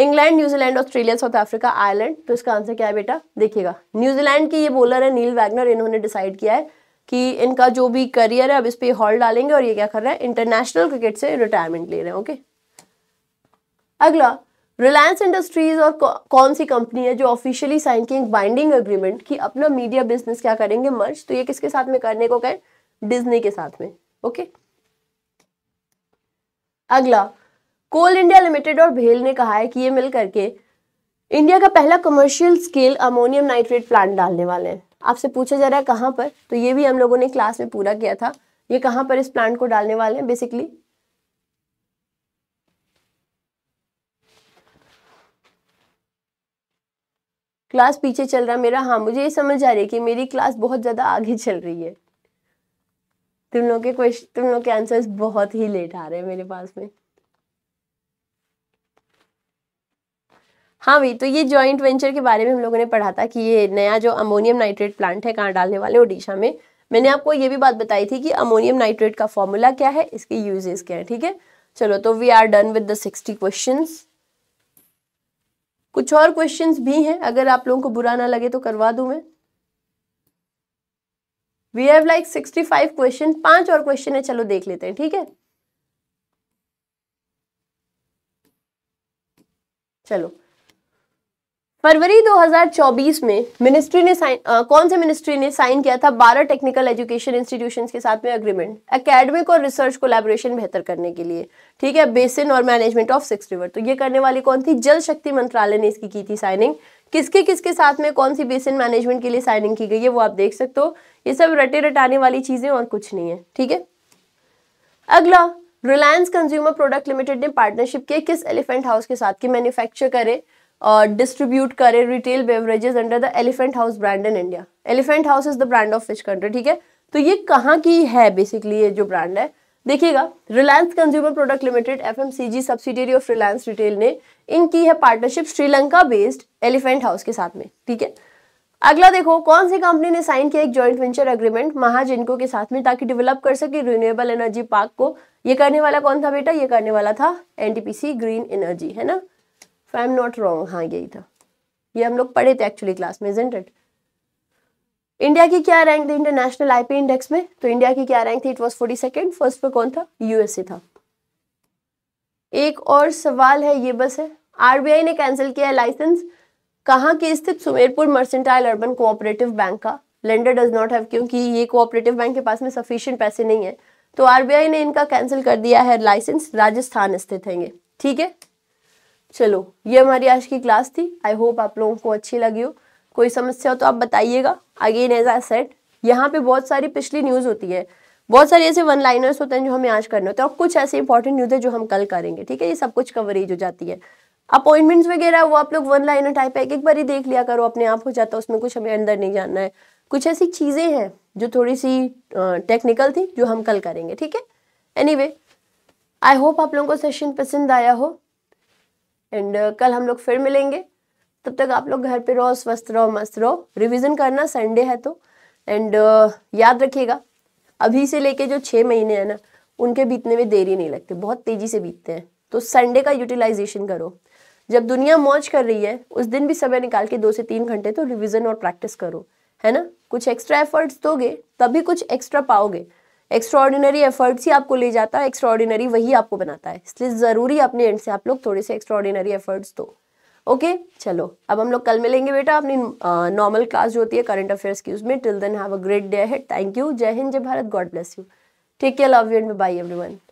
England New Zealand Australia south Africa Ireland तो इसका आंसर क्या है बेटा देखिएगा न्यूजीलैंड के ये बोलर है नील वैगनर इन्होंने डिसाइड किया है कि इनका जो भी करियर है अब इस पर हॉल डालेंगे और ये क्या कर रहे हैं इंटरनेशनल क्रिकेट से रिटायरमेंट ले रहे हैं ओके अगला रिलायंस इंडस्ट्रीज और कौन सी कंपनी है जो ऑफिशियली साइन की बाइंडिंग एग्रीमेंट कि अपना मीडिया बिजनेस क्या करेंगे मर्ज तो ये किसके साथ में करने को कहें डिजनी के साथ में ओके अगला कोल इंडिया लिमिटेड और भेल ने कहा है कि ये मिल करके इंडिया का पहला commercial scale ammonium nitrate plant डालने वाले हैं आपसे पूछा जा रहा है कहाँ पर तो ये भी हम लोगों ने क्लास में पूरा किया था ये कहाँ पर इस प्लांट को डालने वाले हैं बेसिकली क्लास पीछे चल रहा मेरा हाँ मुझे ये समझ आ रही है कि मेरी क्लास बहुत ज़्यादा आगे चल रही है तुम लोग के क्वेश्चन तुम लोग के आंसर्स बहुत ही लेट आ रहे हैं मेरे पास में हाँ भाई तो ये जॉइंट वेंचर के बारे में हम लोगों ने पढ़ा था कि ये नया जो अमोनियम नाइट्रेट प्लांट है कहाँ डालने वाले ओडिशा में मैंने आपको ये भी बात बताई थी कि अमोनियम नाइट्रेट का फॉर्मूला क्या है इसके यूजेस क्या है ठीक है चलो तो we are done with the sixty question कुछ और क्वेश्चन भी हैं अगर आप लोगों को बुरा ना लगे तो करवा दू मैं we have like sixty five question पांच और क्वेश्चन है चलो देख लेते हैं ठीक है चलो फरवरी 2024 में मिनिस्ट्री ने साइन कौन से मिनिस्ट्री ने साइन किया था बारह टेक्निकल एजुकेशन इंस्टीट्यूशंस के साथ में अग्रीमेंट एकेडमिक और रिसर्च कोलैबोरेशन बेहतर करने के लिए ठीक है बेसिन और मैनेजमेंट ऑफ सिक्स रिवर तो ये करने वाली कौन थी जल शक्ति मंत्रालय ने इसकी की थी साइनिंग किसके किसके साथ में कौन सी बेसिन मैनेजमेंट के लिए साइनिंग की गई है वो आप देख सकते हो ये सब रटे रटाने वाली चीज़ें और कुछ नहीं है ठीक है अगला रिलायंस कंज्यूमर प्रोडक्ट लिमिटेड ने पार्टनरशिप के किस एलिफेंट हाउस के साथ की मैन्युफैक्चर करें डिस्ट्रीब्यूट करे retail beverages under the Elephant House brand in India Elephant House is the brand of which country ठीक है तो ये कहाँ की है बेसिकली ये जो ब्रांड है देखिएगा Reliance consumer product limited F M C G subsidiary of Reliance retail ने इनकी है partnership Sri Lanka based Elephant House के साथ में ठीक है अगला देखो कौन सी कंपनी ने साइन किया एक जॉइंट वेंचर एग्रीमेंट महाजिनको के साथ में ताकि डेवलप कर सके रिन्यूएबल एनर्जी पार्क को ये करने वाला कौन था बेटा ये करने वाला था एनटीपीसी ग्रीन एनर्जी है ना if I am not wrong हाँ यही था ये हम लोग पढ़े थे एक्चुअली क्लास में इजेंट इट इंडिया की क्या रैंक थी इंटरनेशनल आईपी इंडेक्स में तो इंडिया की क्या रैंक थी it was forty second first पे कौन था यूएसए था एक और सवाल है ये बस है आरबीआई ने कैंसिल किया है लाइसेंस कहाँ की स्थित Sumerpur mercantile urban cooperative bank का लेंडर डज नॉट हैव क्योंकि ये कोऑपरेटिव बैंक के पास में सफिशियंट पैसे नहीं है तो आरबीआई ने इनका कैंसिल कर दिया है लाइसेंस राजस्थान स्थित है ठीक है चलो ये हमारी आज की क्लास थी आई होप आप लोगों को अच्छी लगी हो कोई समस्या हो तो आप बताइएगा अगेन एज आई सेट यहाँ पे बहुत सारी पिछली न्यूज़ होती है बहुत सारे ऐसे वन लाइनर्स होते हैं जो हमें आज करने होते हैं और कुछ ऐसे इंपॉर्टेंट न्यूज़ है जो हम कल करेंगे ठीक है ये सब कुछ कवरेज हो जाती है अपॉइंटमेंट्स वगैरह वो आप लोग वन लाइनर टाइप है एक एक बार ही देख लिया करो अपने आप हो जाता है उसमें कुछ हमें अंदर नहीं जानना है कुछ ऐसी चीज़ें हैं जो थोड़ी सी टेक्निकल थी जो हम कल करेंगे ठीक है एनी आई होप आप लोगों को सेशन पसंद आया हो एंड uh, कल हम लोग फिर मिलेंगे तब तक आप लोग घर पे रहो स्वस्थ रहो मस्त रहो रिवीजन करना संडे है तो एंड uh, याद रखिएगा अभी से लेके जो छः महीने हैं ना उनके बीतने में देरी नहीं लगती बहुत तेज़ी से बीतते हैं तो संडे का यूटिलाइजेशन करो जब दुनिया मौज कर रही है उस दिन भी समय निकाल के दो से तीन घंटे तो रिविज़न और प्रैक्टिस करो है ना कुछ एक्स्ट्रा एफर्ट्स दोगे तभी कुछ एक्स्ट्रा पाओगे एक्स्ट्रॉर्डिनरी एफर्ट्स ही आपको ले जाता है एक्स्ट्रॉर्डिनरी वही आपको बनाता है इसलिए ज़रूरी अपने एंड से आप लोग थोड़े से एक्स्ट्रॉर्डिनरी एफर्ट्स दो ओके चलो अब हम लोग कल मिलेंगे बेटा अपनी नॉर्मल क्लास जो होती है करंट अफेयर्स की उसमें till then have a great day head thank you जय हिंद जय Bharat God bless you take care love you and bye everyone